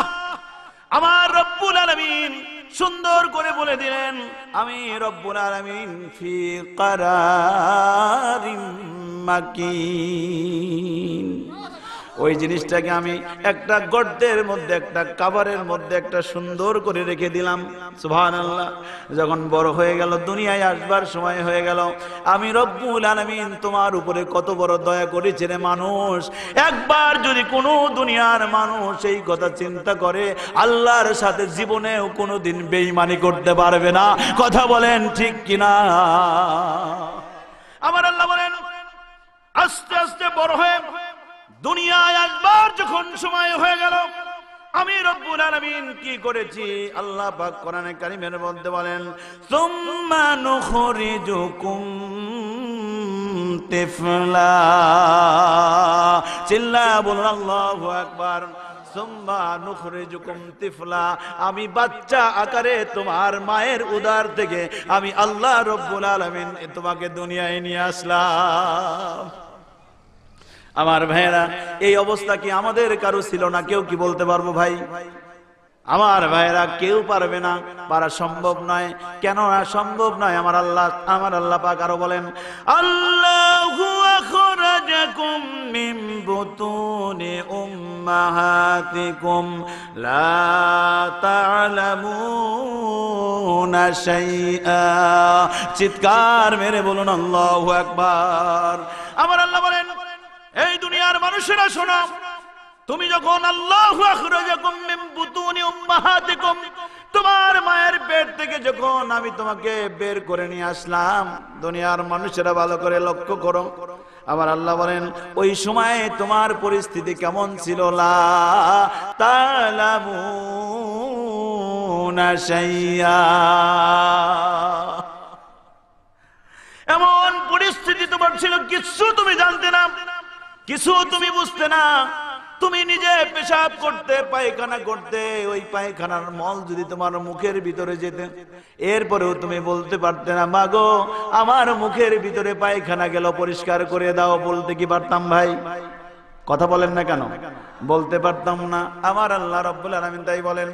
আমার রব্বুল আলমিন সুন্দর করে বলে দিলেন আমি রব্বুল আলমিন ফি কারিম মাকিন ওই জিনিসটাকে আমি একটা গর্তের মধ্যে একটা কাভারের মধ্যে একটা সুন্দর করে রেখে দিলাম সুহান আল্লাহ যখন বড় হয়ে গেল দুনিয়ায় আসবার সময় হয়ে গেল আমি রব্বুল আলমিন তোমার উপরে কত বড় দয়া করেছে রে মানুষ একবার যদি কোনো দুনিয়ার মানুষ এই কথা চিন্তা করে আল্লাহর সাথে জীবনেও কোনো দিন বেইমানি করতে পারবে না কথা বলেন ঠিক কিনা আমার আল্লাহ বলেন আস্তে আস্তে বড় হয়ে দুনিয়ায় একবার যখন সময় হয়ে গেল আমি রব্বুল আলামিন কি করেছি আল্লাহ পাক কোরআনে কারিমের মধ্যে বলেন সুম্মা নুখরিজুকুম তিফলা চিল্লা বলুন আল্লাহু আকবার আমি বাচ্চা আকারে তোমার মায়ের উদার থেকে আমি আল্লাহ রব্বুল আলমিন তোমাকে দুনিয়ায় নিয়ে আসলাম আমার ভাইয়েরা এই অবস্থা কি আমাদের কারো ছিল না কেউ কি বলতে পারবো ভাই আমার ভাইরা কেউ পারবে না পারা সম্ভব নয় কেন না সম্ভব নয় আমার আল্লাহ আমার আল্লাহ পাক আরো বলেন আল্লাহ চিৎকার মেরে বলুন আল্লাহ একবার আমার আল্লাহ বলে এই দুনিয়ার মানুষেরা শোনো তুমি যখন আল্লাহ তোমার মায়ের পেট থেকে যখন আমি তোমাকে বের করে নিয়ে আসলাম দুনিয়ার মানুষেরা ভালো করে লক্ষ্য করো আবার আল্লাহ বলেন ওই সময়ে তোমার পরিস্থিতি কেমন ছিল এমন পরিস্থিতি তোমার ছিল কিছু তুমি জানতে না কিছু তুমি বুঝতে না তুমি নিজে পেশাব করতে পায়খানা করতে ওই পায়খানার মল যদি তোমার মুখের ভিতরে যেতে এরপরেও তুমি বলতে পারতে না মাগো আমার মুখের ভিতরে পায়খানা গেল পরিষ্কার করে দাও বলতে কি পারতাম ভাই কথা বলেন না কেন বলতে পারতাম না আমার আল্লাহ রব্বুল আলমিন তাই বলেন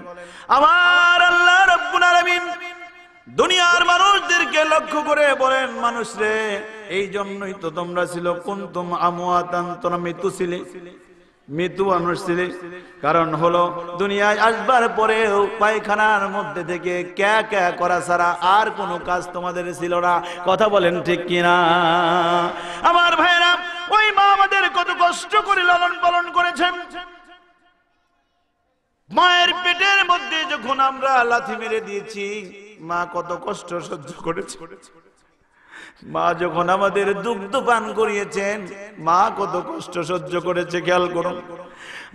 আমার আল্লাহ রব্বুল আলমিন দুনিয়ার মানুষদেরকে লক্ষ্য করে বলেন মানুষ রে এই জন্যই তো তোমরা ছিল কুন্তুম আমুয়াতান তোমরা মৃত্যু ছিলে মৃত্যু মানুষ ছিল কারণ হলো দুনিয়ায় আসবার পরেও পায়খানার মধ্যে থেকে ক্যা ক্যা করা ছাড়া আর কোনো কাজ তোমাদের ছিল না কথা বলেন ঠিক কিনা আমার ভাইরা ওই মা আমাদের কত কষ্ট করে লালন পালন করেছেন মায়ের পেটের মধ্যে যখন আমরা লাথি মেরে দিয়েছি মা কত কষ্ট সহ্য করেছে মা যখন আমাদের দুগ্ধ পান করিয়েছেন মা কত কষ্ট সহ্য করেছে খেয়াল করুন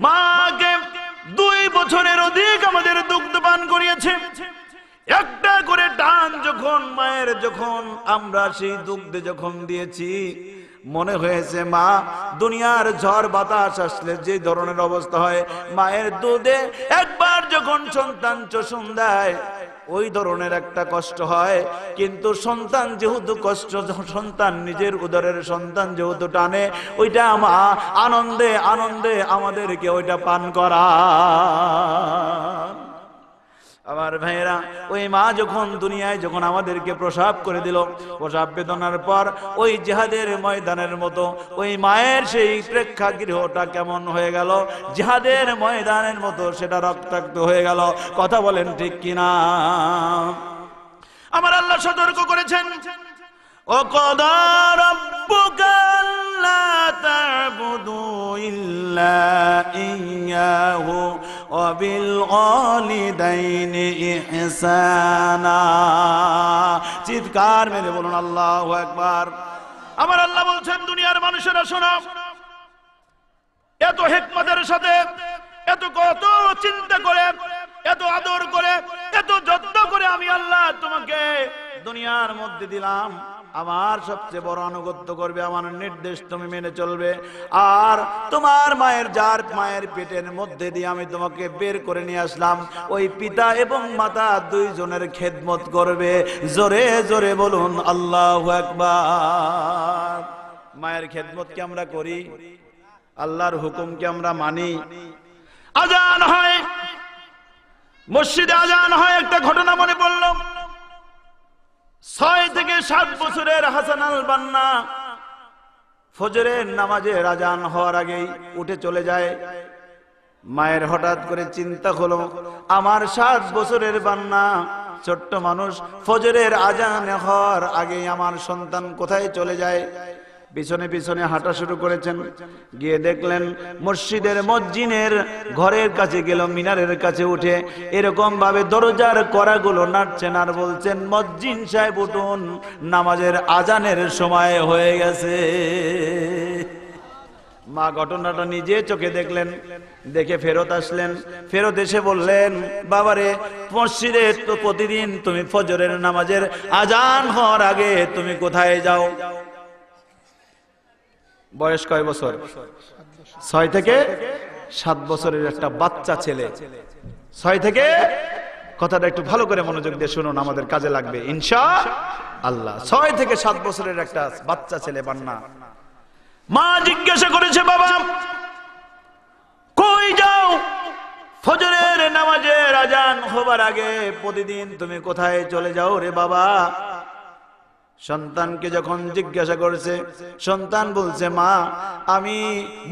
মাকে দুই বছরের অধিক আমাদের দুগ্ধ পান করিয়েছে একটা করে টান যখন মায়ের যখন আমরা সেই দুগ্ধে যখন দিয়েছি মনে হয়েছে মা দুনিয়ার ঝড় বাতাস আসলে যে ধরনের অবস্থা হয় মায়ের দুধে একবার যখন সন্তান চোষণ দেয় ওই ধরনের একটা কষ্ট হয় কিন্তু সন্তান যেহেতু কষ্ট সন্তান নিজের উদরের সন্তান যেহেতু টানে ওইটা আমার আনন্দে আনন্দে আমাদেরকে ওইটা পান করা আমার ভাইয়েরা ওই মা যখন দুনিয়ায় যখন আমাদেরকে প্রসাব করে দিল প্রসাব বেদনার পর ওই জেহাদের ময়দানের মতো ওই মায়ের সেই প্রেক্ষাগৃহটা কেমন হয়ে গেল জেহাদের ময়দানের মতো সেটা রক্তাক্ত হয়ে গেল কথা বলেন ঠিক কিনা আমার আল্লাহ সতর্ক করেছেন ও কদার لا تعبدوا وبالوالدين إحسانا চিৎকার মেরে বলুন আল্লাহু আকবার আমার আল্লাহ বলছেন দুনিয়ার মানুষেরা শোনা এত হিকমতের সাথে এত কত চিন্তা করে এত আদর করে এত যত্ন করে আমি আল্লাহ তোমাকে দুনিয়ার মধ্যে দিলাম আমার সবচেয়ে বড় আনুগত্য করবে আমার নির্দেশ তুমি মেনে চলবে আর তোমার মায়ের যার মায়ের পেটের মধ্যে দিয়ে আমি তোমাকে বের করে নিয়ে আসলাম ওই পিতা এবং মাতা দুইজনের খেদমত করবে জোরে জোরে বলুন আল্লাহ একবার মায়ের খেদমত খেদমতকে আমরা করি আল্লাহর হুকুম হুকুমকে আমরা মানি আজান হয় মসজিদে আজান হয় একটা ঘটনা মনে পড়লাম ছয় থেকে সাত বছরের হাসান আল বান্না ফজরের নামাজে রাজান হওয়ার আগেই উঠে চলে যায় মায়ের হঠাৎ করে চিন্তা হলো আমার সাত বছরের বান্না ছোট্ট মানুষ ফজরের আজান হওয়ার আগেই আমার সন্তান কোথায় চলে যায় পিছনে পিছনে হাঁটা শুরু করেছেন গিয়ে দেখলেন মসজিদের মসজিদের ঘরের কাছে গেল মিনারের কাছে উঠে এরকম ভাবে দরজার করাগুলো নাড়ছেন আর বলছেন মসজিদ সাহেব উঠুন নামাজের আজানের সময় হয়ে গেছে মা ঘটনাটা নিজে চোখে দেখলেন দেখে ফেরত আসলেন ফেরত এসে বললেন বাবারে মসজিদে তো প্রতিদিন তুমি ফজরের নামাজের আজান হওয়ার আগে তুমি কোথায় যাও বয়স কয় বছর ছয় থেকে সাত বছরের একটা বাচ্চা ছেলে ছয় থেকে কথাটা একটু ভালো করে মনোযোগ দিয়ে শুনুন আমাদের কাজে লাগবে ইনশা আল্লাহ ছয় থেকে সাত বছরের একটা বাচ্চা ছেলে বান্না মা জিজ্ঞাসা করেছে বাবা কই যাও ফজরের নামাজের আজান হবার আগে প্রতিদিন তুমি কোথায় চলে যাও রে বাবা সন্তানকে যখন জিজ্ঞাসা করেছে সন্তান বলছে মা আমি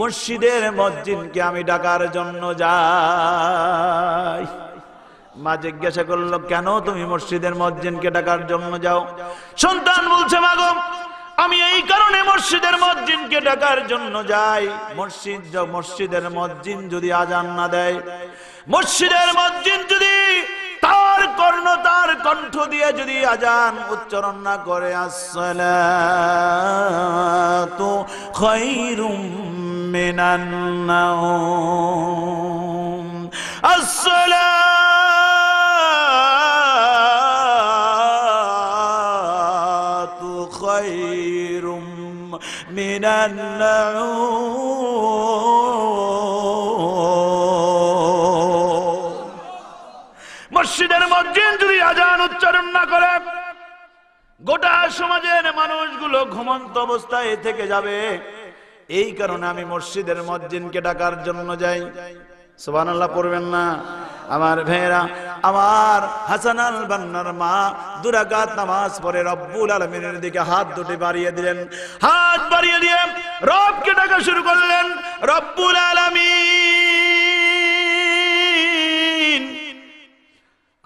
মসজিদের মসজিদকে আমি ডাকার জন্য যাই মা জিজ্ঞাসা করলো কেন তুমি মসজিদের মসজিদকে ডাকার জন্য যাও সন্তান বলছে মা গো আমি এই কারণে মসজিদের মসজিদকে ডাকার জন্য যাই মসজিদ মসজিদের মসজিদ যদি আজান না দেয় মসজিদের মসজিদ যদি কর্ণ তার কণ্ঠ দিয়ে যদি আজান উচ্চারণ না করে আসল তো আসল নাওম আসসালাতু খায়রুম মিনান মসজিদের মসজিদ যদি আজান উচ্চারণ না করে গোটা সমাজের মানুষগুলো ঘুমন্ত অবস্থায় থেকে যাবে এই কারণে আমি মসজিদের মসজিদকে ডাকার জন্য যাই না আমার ভেড়া আমার মা নামাজ রব্বুল দিকে হাত দুটি বাড়িয়ে দিলেন হাত বাড়িয়ে দিয়ে শুরু করলেন রব্বুল আলমী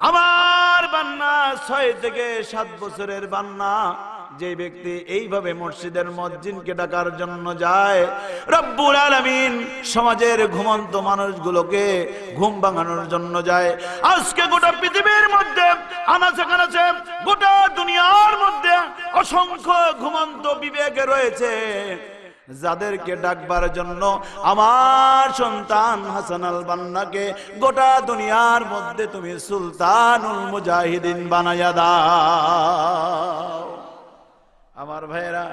আমার বান্না ছয় থেকে সাত বছরের বান্না যে ব্যক্তি এইভাবে মসজিদের মসজিদকে ডাকার জন্য যায় রব্বুল আলমিন সমাজের ঘুমন্ত মানুষগুলোকে ঘুম ভাঙানোর জন্য যায় আজকে গোটা পৃথিবীর মধ্যে আনাচে কানাচে গোটা দুনিয়ার মধ্যে অসংখ্য ঘুমন্ত বিবেকে রয়েছে যাদেরকে ডাকবার জন্য আমার সন্তান হাসান আল বান্নাকে গোটা দুনিয়ার মধ্যে তুমি সুলতানুল মুজাহিদিন বানাইয়া দাও আমার ভাইয়েরা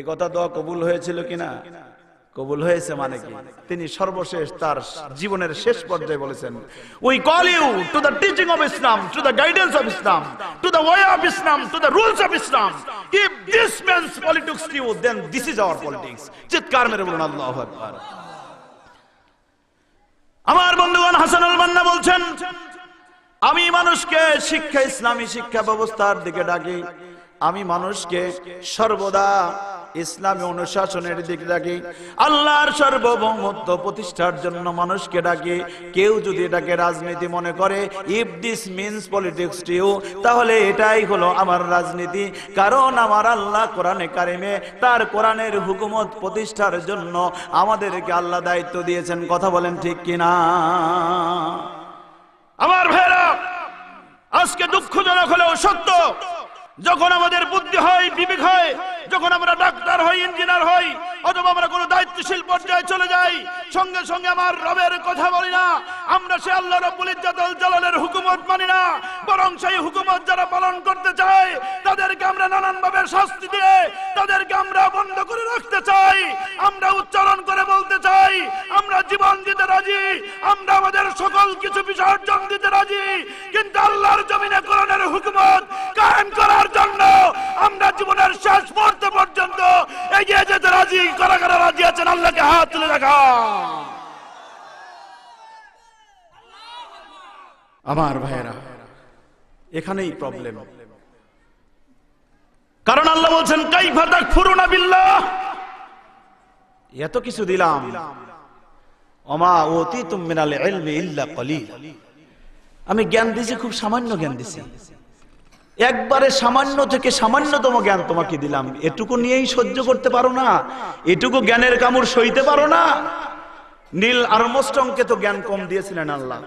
এ কথা দোয়া কবুল হয়েছিল কিনা কবুল হয়েছে মানে কি তিনি সর্বশেষ তার জীবনের শেষ পর্যায়ে বলেছেন we call you to the teaching of Islam to the guidance of Islam to the way of Islam to the rules of Islam if this means politics to you then this is our politics চিৎকার মেরে বলুন আল্লাহু আকবার আমার বন্ধুগণ হাসান আল বান্না বলছেন আমি মানুষকে শিক্ষা ইসলামী শিক্ষা ব্যবস্থার দিকে ডাকি আমি মানুষকে সর্বদা ইসলামী অনুশাসনের দিকে ডাকি আল্লাহর সার্বভৌমত্ব প্রতিষ্ঠার জন্য মানুষকে ডাকি কেউ যদি এটাকে রাজনীতি মনে করে if this means politics to you তাহলে এটাই হলো আমার রাজনীতি কারণ আমার আল্লাহ কোরআনে কারিমে তার কোরআনের হুকুমত প্রতিষ্ঠার জন্য আমাদেরকে আল্লাহ দায়িত্ব দিয়েছেন কথা বলেন ঠিক কিনা আমার ভেরা আজকে দুঃখজনক হলেও সত্য যখন আমাদের বুদ্ধি হয় বিবেক হয় যখন আমরা ডাক্তার হই ইঞ্জিনিয়ার হই অথবা আমরা কোনো দায়িত্বশীল পর্যায়ে চলে যাই সঙ্গে সঙ্গে আমার রবের কথা বলি না আমরা সে আল্লাহ রব্বুল ইজ্জাতুল জালালের হুকুমত মানি না বরং সেই হুকুমত যারা পালন করতে চাই তাদেরকে আমরা নানান ভাবে শাস্তি দিয়ে তাদেরকে আমরা বন্ধ করে রাখতে চাই আমরা উচ্চারণ করে বলতে চাই আমরা জীবন দিতে রাজি আমরা আমাদের সকল কিছু বিসর্জন দিতে রাজি কিন্তু আল্লাহর জমিনে কোরআনের হুকুমত কায়েম করার জন্য আমরা জীবনের শেষ পর্যন্ত মৃত্যু পর্যন্ত এগিয়ে যেতে রাজি করা কারা রাজি আছেন আল্লাহকে হাত তুলে দেখা আমার ভাইরা এখানেই প্রবলেম কারণ আল্লাহ বলছেন কাই তাক ফুরুনা বিল্লাহ এত কিছু দিলাম অমা অতি তুমিনাল ইলমি ইল্লা কলিল আমি জ্ঞান দিছি খুব সামান্য জ্ঞান দিছি একবারে সামান্য থেকে সামান্যতম জ্ঞান তোমাকে দিলাম এটুকু নিয়েই সহ্য করতে পারো না এটুকু জ্ঞানের কামড় সইতে পারো না নীল আরমস্টংকে তো জ্ঞান কম দিয়েছিলেন আল্লাহ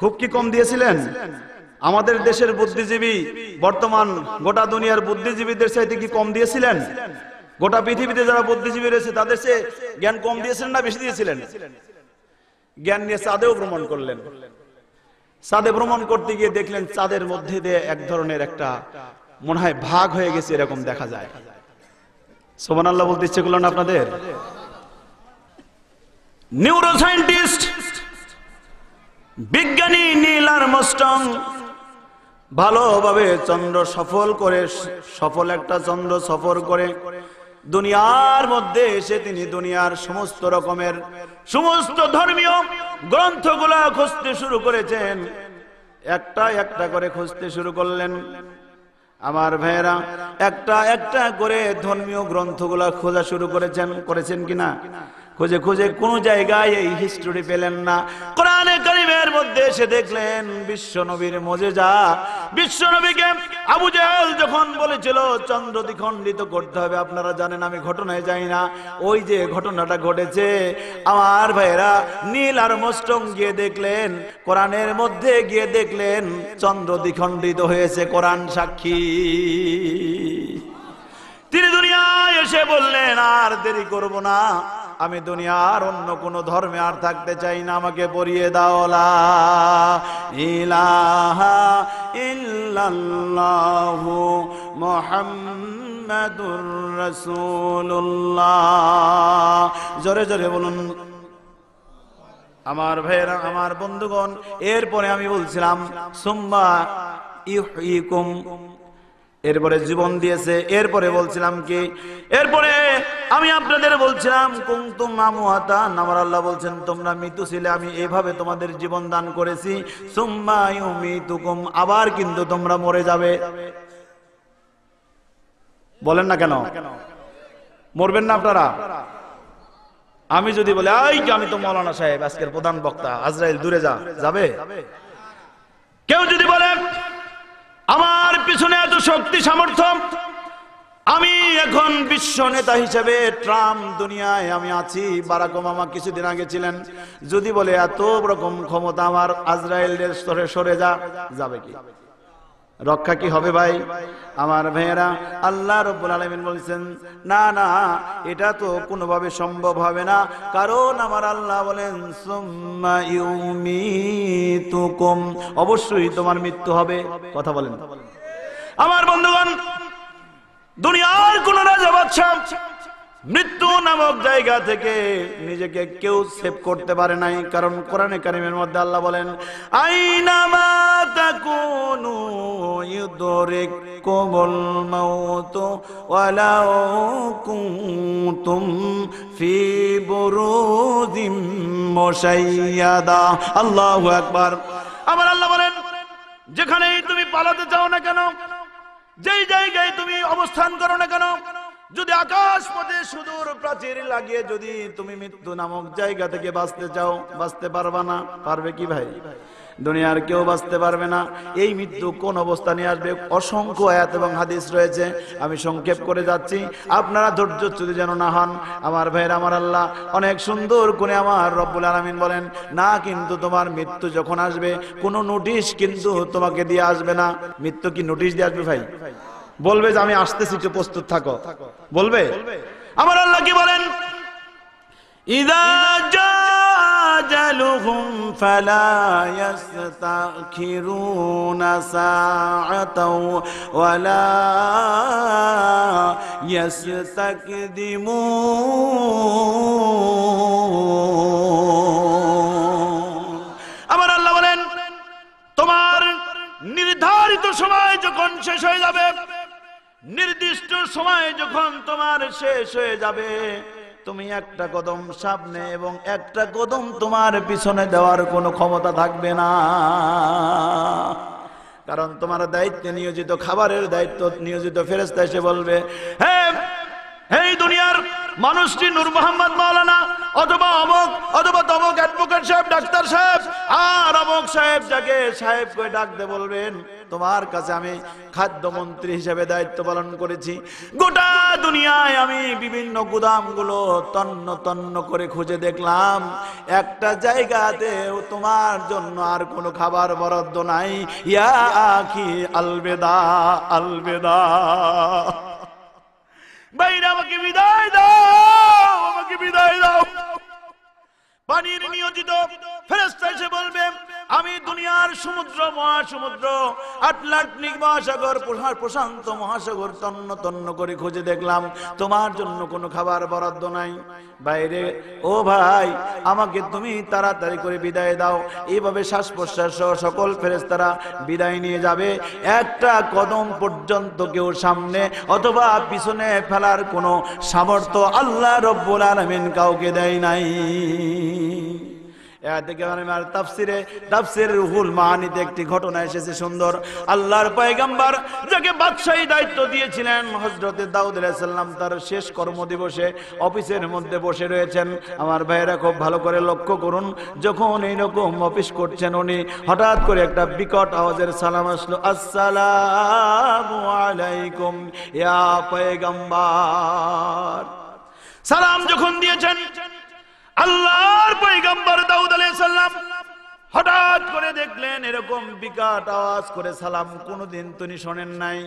খুব কি কম দিয়েছিলেন আমাদের দেশের বুদ্ধিজীবী বর্তমান গোটা দুনিয়ার বুদ্ধিজীবীদের চাইতে কি কম দিয়েছিলেন গোটা পৃথিবীতে যারা বুদ্ধিজীবী রয়েছে তাদের সে জ্ঞান কম দিয়েছিলেন না বেশি দিয়েছিলেন জ্ঞান নিয়ে চাঁদেও ভ্রমণ করলেন চাঁদে ভ্রমণ করতে গিয়ে দেখলেন চাঁদের মধ্যে দিয়ে এক ধরনের একটা মনে হয় ভাগ হয়ে গেছে এরকম দেখা যায় সোমান আল্লাহ বলতে ইচ্ছে করলেন আপনাদের নিউরো নিউরোসাইন্টিস্ট বিজ্ঞানী নীল আর মস্টং ভালোভাবে চন্দ্র সফল করে সফল একটা চন্দ্র সফর করে দুনিয়ার মধ্যে এসে তিনি দুনিয়ার সমস্ত রকমের সমস্ত ধর্মীয় গ্রন্থগুলা খুঁজতে শুরু করেছেন একটা একটা করে খুঁজতে শুরু করলেন আমার ভাইয়েরা একটা একটা করে ধর্মীয় গ্রন্থগুলা খোঁজা শুরু করেছেন করেছেন কিনা খুঁজে খুঁজে কোনো জায়গায় এই হিস্টোরি পেলেন না কোরআনে করিমের মধ্যে এসে দেখলেন বিশ্ব নবীর মজে যা বিশ্ব নবীকে আবু জাহেল যখন বলেছিল চন্দ্র দ্বিখণ্ডিত করতে হবে আপনারা জানেন আমি ঘটনায় যাই না ওই যে ঘটনাটা ঘটেছে আমার ভাইরা নীল আর মস্টং গিয়ে দেখলেন কোরআনের মধ্যে গিয়ে দেখলেন চন্দ্র দ্বিখণ্ডিত হয়েছে কোরআন সাক্ষী তিনি দুনিয়ায় এসে বললেন আর দেরি করব না আমি দুনিয়ার অন্য কোন ধর্মে আর থাকতে চাই না আমাকে পরিয়ে দাওলা ইলাহা ইল্লাল্লাহু মোহাম্মদুর রসুল্লাহ জোরে জোরে বলুন আমার ভাইরা আমার বন্ধুগণ এরপরে আমি বলছিলাম সোম্বা ইহিকুম এরপরে জীবন দিয়েছে এরপরে বলছিলাম কি এরপরে আমি আপনাদের বলছিলাম কুমতুম আমুহাতান আমার আল্লাহ বলছেন তোমরা মৃত্যু ছিলে আমি এভাবে তোমাদের জীবন দান করেছি আবার কিন্তু তোমরা মরে যাবে বলেন না কেন মরবেন না আপনারা আমি যদি আই কি আমি তো মৌলানা সাহেব আজকের প্রধান বক্তা আজরাইল দূরে যা যাবে কেউ যদি বলেন আমার পিছনে এত শক্তি সামর্থ্য আমি এখন বিশ্ব নেতা হিসেবে ট্রাম্প দুনিয়ায় আমি আছি বারাক ওবামা কিছুদিন আগে ছিলেন যদি বলে এত রকম ক্ষমতা আমার আজরায়েলের স্তরে সরে যা যাবে কি রক্ষা কি হবে ভাই আমার ভাইয়েরা আল্লাহ রব্বুল আলমিন বলছেন না না এটা তো কোনোভাবে সম্ভব হবে না কারণ আমার আল্লাহ বলেন অবশ্যই তোমার মৃত্যু হবে কথা বলেন আমার বন্ধুগণ দুনিয়ার কোন রাজা বাচ্চা মৃত্যু নামক জায়গা থেকে নিজেকে কেউ সেভ করতে পারে নাই কারণ কোরআনে কারিমের মধ্যে আল্লাহ বলেন আইনামা তাকুনু ইউদরিক কুমুল মাউত ওয়ালাউ কুনতুম ফি বুরুজিম মুশাইয়াদা আল্লাহু আকবার আবার আল্লাহ বলেন যেখানেই তুমি পালাতে চাও না কেন যেই জায়গায় তুমি অবস্থান করো না কেন যদি আকাশ পথে সুদূর প্রাচীর লাগিয়ে যদি তুমি মৃত্যু নামক জায়গা থেকে বাঁচতে চাও বাঁচতে পারবা না পারবে কি ভাই দুনিয়ার কেউ বাঁচতে পারবে না এই মৃত্যু কোন অবস্থা নিয়ে আসবে অসংখ্য আয়াত এবং হাদিস রয়েছে আমি সংক্ষেপ করে যাচ্ছি আপনারা ধৈর্য চুরি যেন না হন আমার ভাইয়ের আমার আল্লাহ অনেক সুন্দর করে আমার রব্বুল আলমিন বলেন না কিন্তু তোমার মৃত্যু যখন আসবে কোনো নোটিশ কিন্তু তোমাকে দিয়ে আসবে না মৃত্যু কি নোটিশ দিয়ে আসবে ভাই বলবে যে আমি আসতেছি তো প্রস্তুত থাকো বলবে আমার আল্লাহ কি বলেন আমার আল্লাহ বলেন তোমার নির্ধারিত সময় যখন শেষ হয়ে যাবে নির্দিষ্ট সময় যখন তোমার শেষ হয়ে যাবে তুমি একটা কদম সামনে এবং একটা কদম তোমার পিছনে দেওয়ার কোনো ক্ষমতা থাকবে না কারণ তোমার দায়িত্বে নিয়োজিত খাবারের দায়িত্ব নিয়োজিত ফেরেস্তা এসে বলবে হ্যাঁ এই দুনিয়ার মানুষটি নূর মোহাম্মদ মাওলানা অথবা অমক অথবা তমক অ্যাডভোকেট সাহেব ডাক্তার সাহেব আর অমক সাহেব যাকে সাহেব করে ডাকতে বলবেন তোমার কাছে আমি খাদ্যমন্ত্রী হিসেবে দায়িত্ব পালন করেছি গোটা দুনিয়ায় আমি বিভিন্ন গুদামগুলো তন্ন তন্ন করে খুঁজে দেখলাম একটা জায়গাতেও তোমার জন্য আর কোনো খাবার বরাদ্দ নাই ইয়া কি আলবেদা আলবেদা বাইরে আমাকে বিদায় দাও আমাকে বিদায় দাও পানির নিয়োজিত ফেরেস্তা এসে বলবে আমি দুনিয়ার সমুদ্র মহাসমুদ্র আটলান্টিক মহাসাগর প্রশান্ত মহাসাগর তন্ন তন্ন করে খুঁজে দেখলাম তোমার জন্য কোনো খাবার বরাদ্দ নাই বাইরে ও ভাই আমাকে তুমি তাড়াতাড়ি করে বিদায় দাও এইভাবে শ্বাস প্রশ্বাস সকল ফেরেস্তারা বিদায় নিয়ে যাবে একটা কদম পর্যন্ত কেউ সামনে অথবা পিছনে ফেলার কোনো সামর্থ্য আল্লাহ রব্বুল আলমিন কাউকে দেয় নাই এতে তাফসির রুহুল মাহানিতে একটি ঘটনা এসেছে সুন্দর আল্লাহর পয়গাম্বার যাকে বাদশাহী দায়িত্ব দিয়েছিলেন হজরতে দাউদ আলাইসাল্লাম তার শেষ কর্মদিবসে অফিসের মধ্যে বসে রয়েছেন আমার ভাইয়েরা খুব ভালো করে লক্ষ্য করুন যখন এইরকম অফিস করছেন উনি হঠাৎ করে একটা বিকট আওয়াজের সালাম আসলো আসসালামু ইয়া পয়গাম্বার সালাম যখন দিয়েছেন আল্লাহর পৈগম্বর দাউদ আলাইসাল্লাম হঠাৎ করে দেখলেন এরকম বিকাট আওয়াজ করে সালাম কোনোদিন তিনি শোনেন নাই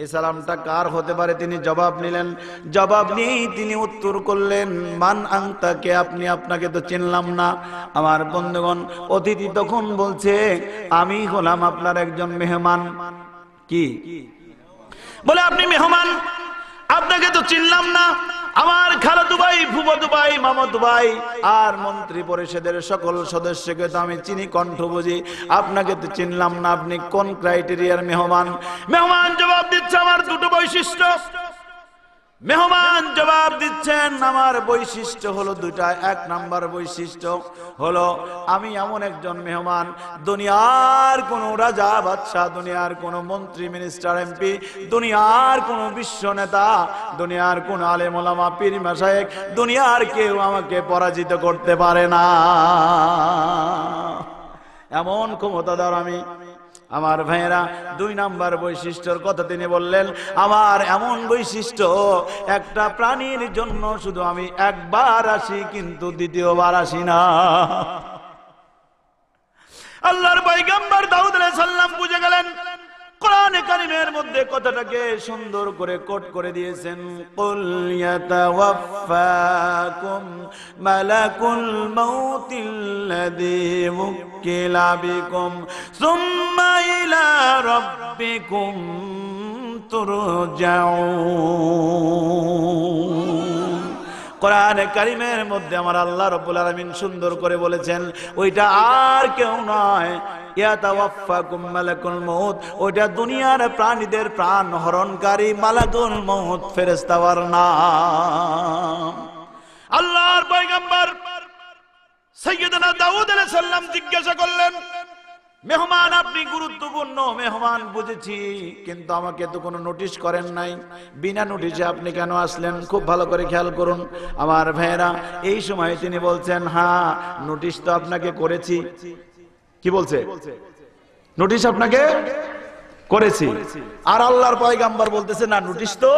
এই সালামটা কার হতে পারে তিনি জবাব নিলেন জবাব নিয়েই তিনি উত্তর করলেন মান আংতাকে আপনি আপনাকে তো চিনলাম না আমার বন্ধুগণ অতিথি তখন বলছে আমি হলাম আপনার একজন মেহমান কি বলে আপনি মেহমান আপনাকে তো চিনলাম না আমার খালা দুবাই ফুবা দুবাই মামা দুবাই আর মন্ত্রী পরিষদের সকল সদস্যকে তো আমি চিনি কণ্ঠ বুঝি আপনাকে তো চিনলাম না আপনি কোন ক্রাইটেরিয়ার মেহমান মেহমান জবাব দিচ্ছে আমার দুটো বৈশিষ্ট্য মেহমান জবাব দিচ্ছেন আমার বৈশিষ্ট্য হলো দুটা এক নাম্বার বৈশিষ্ট্য হলো আমি এমন একজন মেহমান দুনিয়ার কোনো রাজা বাদশাহ দুনিয়ার কোনো মন্ত্রী মিনিস্টার এমপি দুনিয়ার কোনো বিশ্ব নেতা দুনিয়ার কোন আলেমা পীর মাসায়েক দুনিয়ার কেউ আমাকে পরাজিত করতে পারে না এমন ক্ষমতাধর আমি আমার ভাইয়েরা দুই নাম্বার বৈশিষ্ট্যর কথা তিনি বললেন আমার এমন বৈশিষ্ট্য একটা প্রাণীর জন্য শুধু আমি একবার আসি কিন্তু দ্বিতীয়বার আসি না আল্লাহর পয়গাম্বার দাউদ আলাইহিস সালাম বুঝে গেলেন কোরআন কারিমের মধ্যে কথাটাকে সুন্দর করে কোট করে দিয়েছেন কুল কারিমের মধ্যে আমার আল্লাহ রবুল আলমিন সুন্দর করে বলেছেন ওইটা আর কেউ নয় ইয়াতাওয়াফাকুম মালাকুল মউত ওটা দুনিয়ার প্রাণীদের প্রাণ হরণকারী মালাকুল মউত ফেরেশতাওয়ার নাম আল্লাহর পয়গম্বর সৈয়দনা দাউদ আলাইহিস সালাম জিজ্ঞাসা করলেন মেহমান আপনি গুরুত্বপূর্ণ মেহমান বুঝেছি কিন্তু আমাকে তো কোনো নোটিশ করেন নাই বিনা নোটিশে আপনি কেন আসলেন খুব ভালো করে খেয়াল করুন আমার ভাইয়েরা এই সময় তিনি বলছেন হ্যাঁ নোটিশ তো আপনাকে করেছি কি বলছে নোটিশ আপনাকে করেছি আর আল্লাহর পয়গাম্বার বলতেছে না নোটিশ তো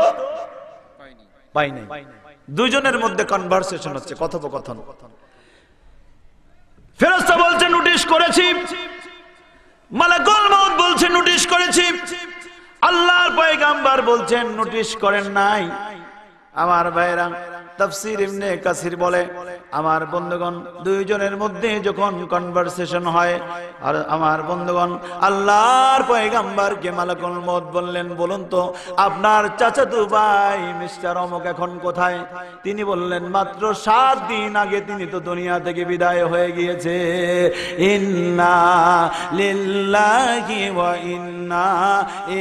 পাইনি দুইজনের মধ্যে কনভারসেশন হচ্ছে কথোপকথন ফেরস্তা বলছে নোটিশ করেছি মালাকুল মউত বলছে নোটিশ করেছি আল্লাহর পয়গাম্বার বলছেন নোটিশ করেন নাই আমার ভাইরা তফসির ইমনে কাসির বলে আমার বন্ধুগণ দুইজনের মধ্যে যখন কনভারসেশন হয় আর আমার বন্ধুগণ আল্লাহর কে মালাকুল মত বললেন বলুন তো আপনার চাচা তু ভাই মিস্টার অমক এখন কোথায় তিনি বললেন মাত্র সাত দিন আগে তিনি তো দুনিয়া থেকে বিদায় হয়ে গিয়েছে ইন্না লিল্লাহি ওয়া ইন্না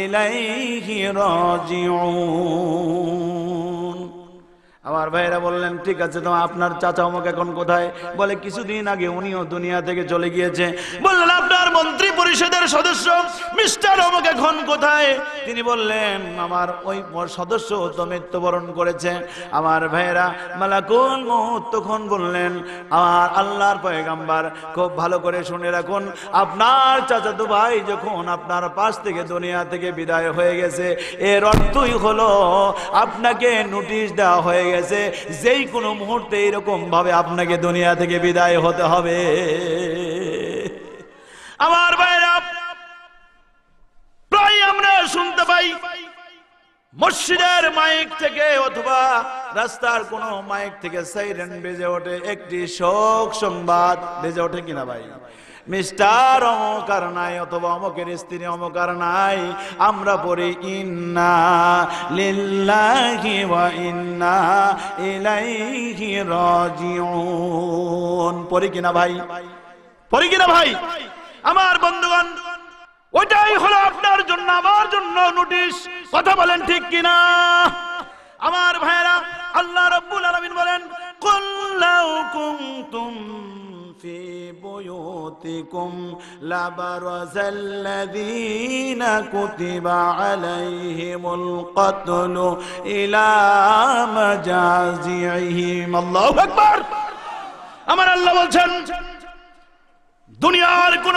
ইলাইহি রাজিউন আমার ভাইয়েরা বললেন ঠিক আছে তোমার আপনার চাচা অমুক এখন কোথায় বলে কিছুদিন আগে উনিও দুনিয়া থেকে চলে গিয়েছে বললেন আপনার মন্ত্রী পরিষদের সদস্য মিস্টার অমুক এখন কোথায় তিনি বললেন আমার ওই সদস্য তো মৃত্যুবরণ করেছে আমার ভাইয়েরা মুহূর্ত তখন বললেন আমার আল্লাহর পয়গাম্বার খুব ভালো করে শুনে রাখুন আপনার চাচা তো ভাই যখন আপনার পাশ থেকে দুনিয়া থেকে বিদায় হয়ে গেছে এর অর্থই হলো আপনাকে নোটিশ দেওয়া হয়ে গেছে যেই কোনো মুহূর্তে এরকম ভাবে আপনাকে দুনিয়া থেকে বিদায় হতে হবে আমার ভাইরা প্রায় আমরা শুনতে পাই মসজিদের মাইক থেকে অথবা রাস্তার কোন মাইক থেকে সাইরেন বেজে ওঠে একটি শোক সংবাদ বেজে ওঠে কিনা ভাই মিস্টার অমকার নাই অথবা অমকের স্ত্রী অমকার নাই আমরা পড়ি ইন্না লিল্লাহি ওয়া ইন্না ইলাইহি রাজিউন পড়ি কিনা ভাই পড়ি কিনা ভাই আমার বন্ধুগণ ওইটাই হলো আপনার জন্য আমার জন্য নোটিশ কথা বলেন ঠিক কিনা আমার ভাইরা আল্লাহ রব্বুল আলামিন বলেন কুল্লাউ কুনতুম আমার আল্লাহ বলছেন দুনিয়ার কোন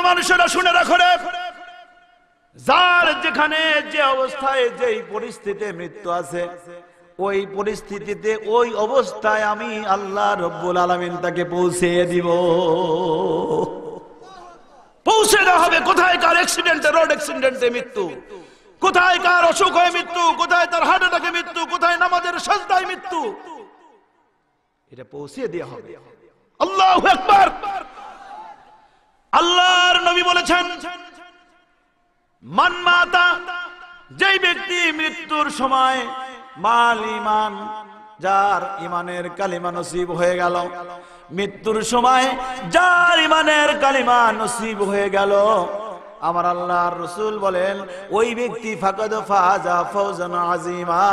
মানুষেরা শুনে রাখো যার যেখানে যে অবস্থায় যেই পরিস্থিতিতে মৃত্যু আছে ওই পরিস্থিতিতে ওই অবস্থায় আমি আল্লাহ রব্বুল আলমিন তাকে পৌঁছে দিব পৌঁছে দেওয়া হবে কোথায় কার অ্যাক্সিডেন্টে রোড অ্যাক্সিডেন্টে মৃত্যু কোথায় কার অসুখ হয়ে মৃত্যু কোথায় তার হার্ট অ্যাটাকে মৃত্যু কোথায় নামাজের সস্তায় মৃত্যু এটা পৌঁছে দেওয়া হবে আল্লাহ একবার আল্লাহর নবী বলেছেন মাতা যেই ব্যক্তি মৃত্যুর সময় মাল ইমান যার ইমানের কালিমা নসিব হয়ে গেল মৃত্যুর সময় যার ইমানের কালিমা নসিব হয়ে গেল আমার আল্লাহর রসুল বলেন ওই ব্যক্তি আজিমা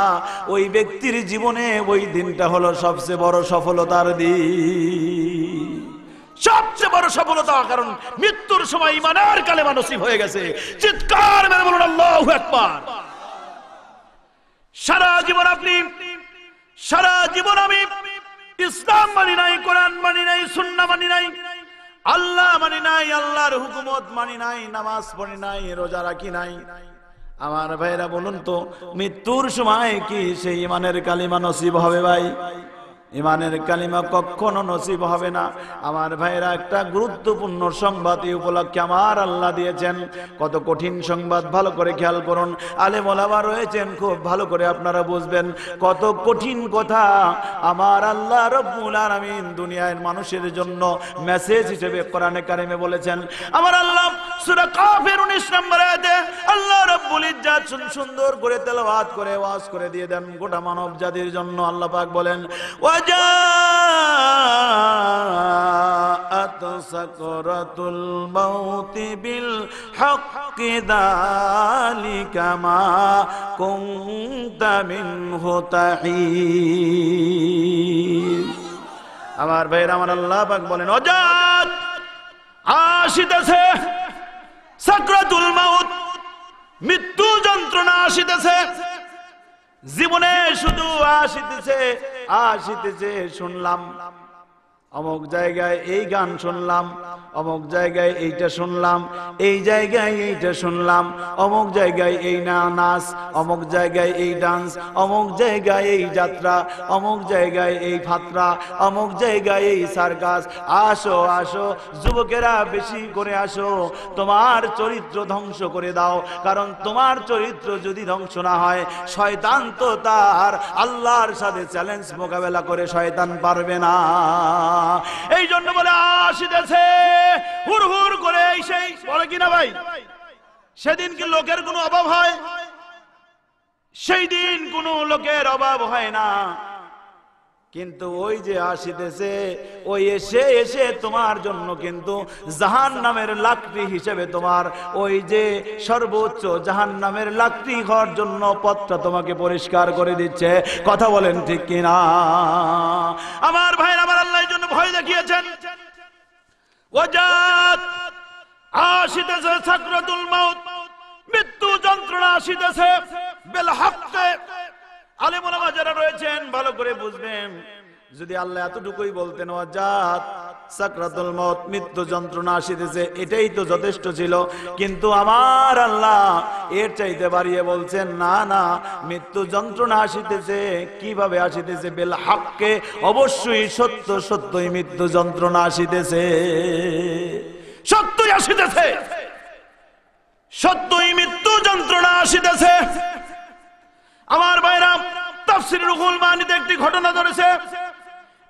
ওই ব্যক্তির জীবনে ওই দিনটা হলো সবচেয়ে বড় সফলতার দিন সবচেয়ে বড় সফলতা কারণ মৃত্যুর সময় ইমানের কালেমা নসিব হয়ে গেছে চিৎকার মেরে বলুন আল্লাহ একবার সারা জীবন আপনি সারা জীবন আমি ইসলাম মানি নাই কোরআন মানি নাই সুন্না মানি নাই আল্লাহ মানি নাই আল্লাহর হুকুমত মানি নাই নামাজ পড়ি নাই রোজা রাখি নাই আমার ভাইরা বলুন তো মৃত্যুর সময় কি সেই ইমানের কালিমা নসিব হবে ভাই ইমানের কালিমা কখনো নসিব হবে না আমার ভাইরা একটা গুরুত্বপূর্ণ সংবাদ এই উপলক্ষে আমার আল্লাহ দিয়েছেন কত কঠিন সংবাদ ভালো করে খেয়াল করুন আলে মোলাবা রয়েছেন খুব ভালো করে আপনারা বুঝবেন কত কঠিন কথা আমার আল্লাহ রব্বুল আলামিন দুনিয়ার মানুষের জন্য মেসেজ হিসেবে কোরআনে কারিমে বলেছেন আমার আল্লাহ সূরা কাফের 19 নম্বর আয়াতে আল্লাহ রব্বুল ইজ্জাত সুন্দর করে তেলাওয়াত করে ওয়াজ করে দিয়ে দেন গোটা মানব জাতির জন্য আল্লাহ পাক বলেন ওয়া وجاءت سكرة الموت بالحق ذلك ما كنت منه تحيد আমার ভাইরা আমার আল্লাহ পাক বলেন অজাত আসিতেছে সাকরাতুল মাউত মৃত্যু যন্ত্রণা আসিতেছে জীবনে শুধু আসিতেছে আসিতেছে শুনলাম অমুক জায়গায় এই গান শুনলাম অমুক জায়গায় এইটা শুনলাম এই জায়গায় এইটা শুনলাম অমুক জায়গায় এই না নাচ অমুক জায়গায় এই ডান্স অমুক জায়গায় এই যাত্রা অমুক জায়গায় এই ফাত্রা অমুক জায়গায় এই সার্কাস আসো আসো যুবকেরা বেশি করে আসো তোমার চরিত্র ধ্বংস করে দাও কারণ তোমার চরিত্র যদি ধ্বংস না হয় শয়তান তো তার আল্লাহর সাথে চ্যালেঞ্জ মোকাবেলা করে শয়তান পারবে না এই জন্য বলে আসিতেছে হুর হুর করে এই সেই বলে কিনা ভাই সেদিন কি লোকের কোনো অভাব হয় সেই দিন কোনো লোকের অভাব হয় না কিন্তু ওই যে আসিতেছে ওই এসে এসে তোমার জন্য কিন্তু জাহান নামের লাকড়ি হিসেবে তোমার ওই যে সর্বোচ্চ জাহান নামের লাকড়ি হওয়ার জন্য পথটা তোমাকে পরিষ্কার করে দিচ্ছে কথা বলেন ঠিক কিনা আমার ভাইয়ের আমার আল্লাহর জন্য ভয় দেখিয়েছেন আসিতেছে মাউত মৃত্যু যন্ত্রণা আসিতেছে বেল হাক্কে আলেমা যারা রয়েছেন ভালো করে বুঝবেন যদি আল্লাহ এতটুকুই বলতেন সাকরাতুল মত মৃত্যু যন্ত্রণা আসিতেছে এটাই তো যথেষ্ট ছিল কিন্তু আমার আল্লাহ এর চাইতে বাড়িয়ে বলছেন না না মৃত্যু যন্ত্রণা আসিতেছে কিভাবে আসিতেছে বেল অবশ্যই সত্য সত্যই মৃত্যু যন্ত্রণা আসিতেছে সত্যই আসিতেছে সত্যই মৃত্যু যন্ত্রণা আসিতেছে আমার ভাইরা তাফসির রুহুল মানিতে একটি ঘটনা ধরেছে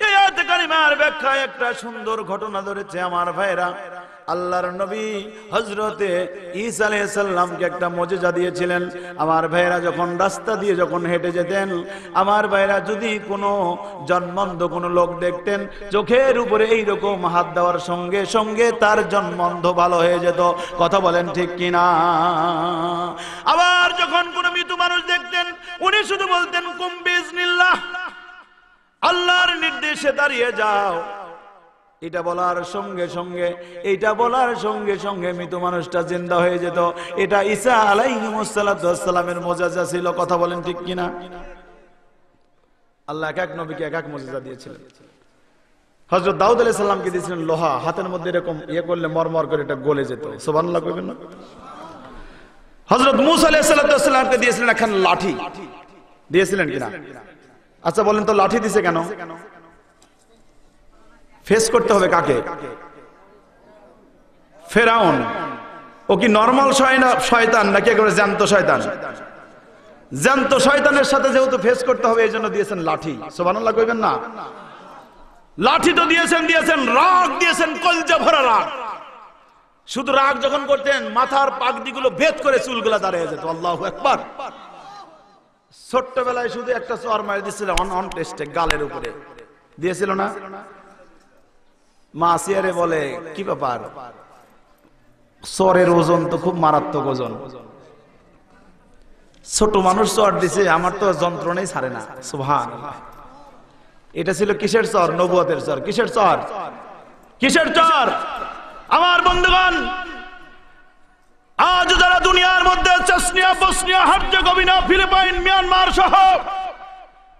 এই আয়াতে কারিমার ব্যাখ্যা একটা সুন্দর ঘটনা ধরেছে আমার ভাইরা আল্লাহর নবী হজরতে ইসা আলাইসাল্লামকে একটা মজেজা দিয়েছিলেন আমার ভাইরা যখন রাস্তা দিয়ে যখন হেঁটে যেতেন আমার ভাইরা যদি কোনো জন্মন্ধ কোনো লোক দেখতেন চোখের উপরে এইরকম হাত দেওয়ার সঙ্গে সঙ্গে তার জন্মন্ধ ভালো হয়ে যেত কথা বলেন ঠিক কিনা আবার যখন কোনো মৃত মানুষ দেখতেন উনি শুধু বলতেন কুম্বিজ আল্লাহর নির্দেশে দাঁড়িয়ে যাও এটা বলার সঙ্গে সঙ্গে এটা বলার সঙ্গে সঙ্গে মৃত মানুষটা জিন্দা হয়ে যেত এটা ঈসা আলাইহিমসালামের মজাজা ছিল কথা বলেন ঠিক কিনা আল্লাহ এক এক নবীকে এক এক মজাজা দিয়েছিলেন হজরত দাউদ আলাইহিস সাল্লামকে দিয়েছিলেন লোহা হাতের মধ্যে এরকম ইয়ে করলে মরমর করে এটা গলে যেত সুবহানাল্লাহ হজরত মুসালামকে দিয়েছিলেন এখন লাঠি দিয়েছিলেন কিনা আচ্ছা বলেন তো লাঠি দিছে কেন ফেস করতে হবে কাকে ফেরাউন ও কি নর্মাল শয়তান নাকি একেবারে জ্যান্ত শয়তান জ্যান্ত শয়তানের সাথে যেহেতু ফেস করতে হবে এই জন্য দিয়েছেন লাঠি সোভানাল্লাহ কইবেন না লাঠি তো দিয়েছেন দিয়েছেন রাগ দিয়েছেন কলজা ভরা রাগ শুধু রাগ যখন করতেন মাথার গুলো ভেদ করে চুলগুলা দাঁড়িয়ে যেত আল্লাহ একবার ছোট্টবেলায় শুধু একটা চর মারি দিয়েছিল অন অন টেস্টে গালের উপরে দিয়েছিল না মাসিয়ারে বলে কি ব্যাপার সরের ওজন তো খুব মারাত্মক ওজন ছোট মানুষ চর দিছে আমার তো যন্ত্রণাই ছাড়ে না সুভান এটা ছিল কিসের চর নবুয়ের চর কিসের চর কিসের চর আমার বন্ধুগণ আজ যারা দুনিয়ার মধ্যে ফিলিপাইন মিয়ানমার সহ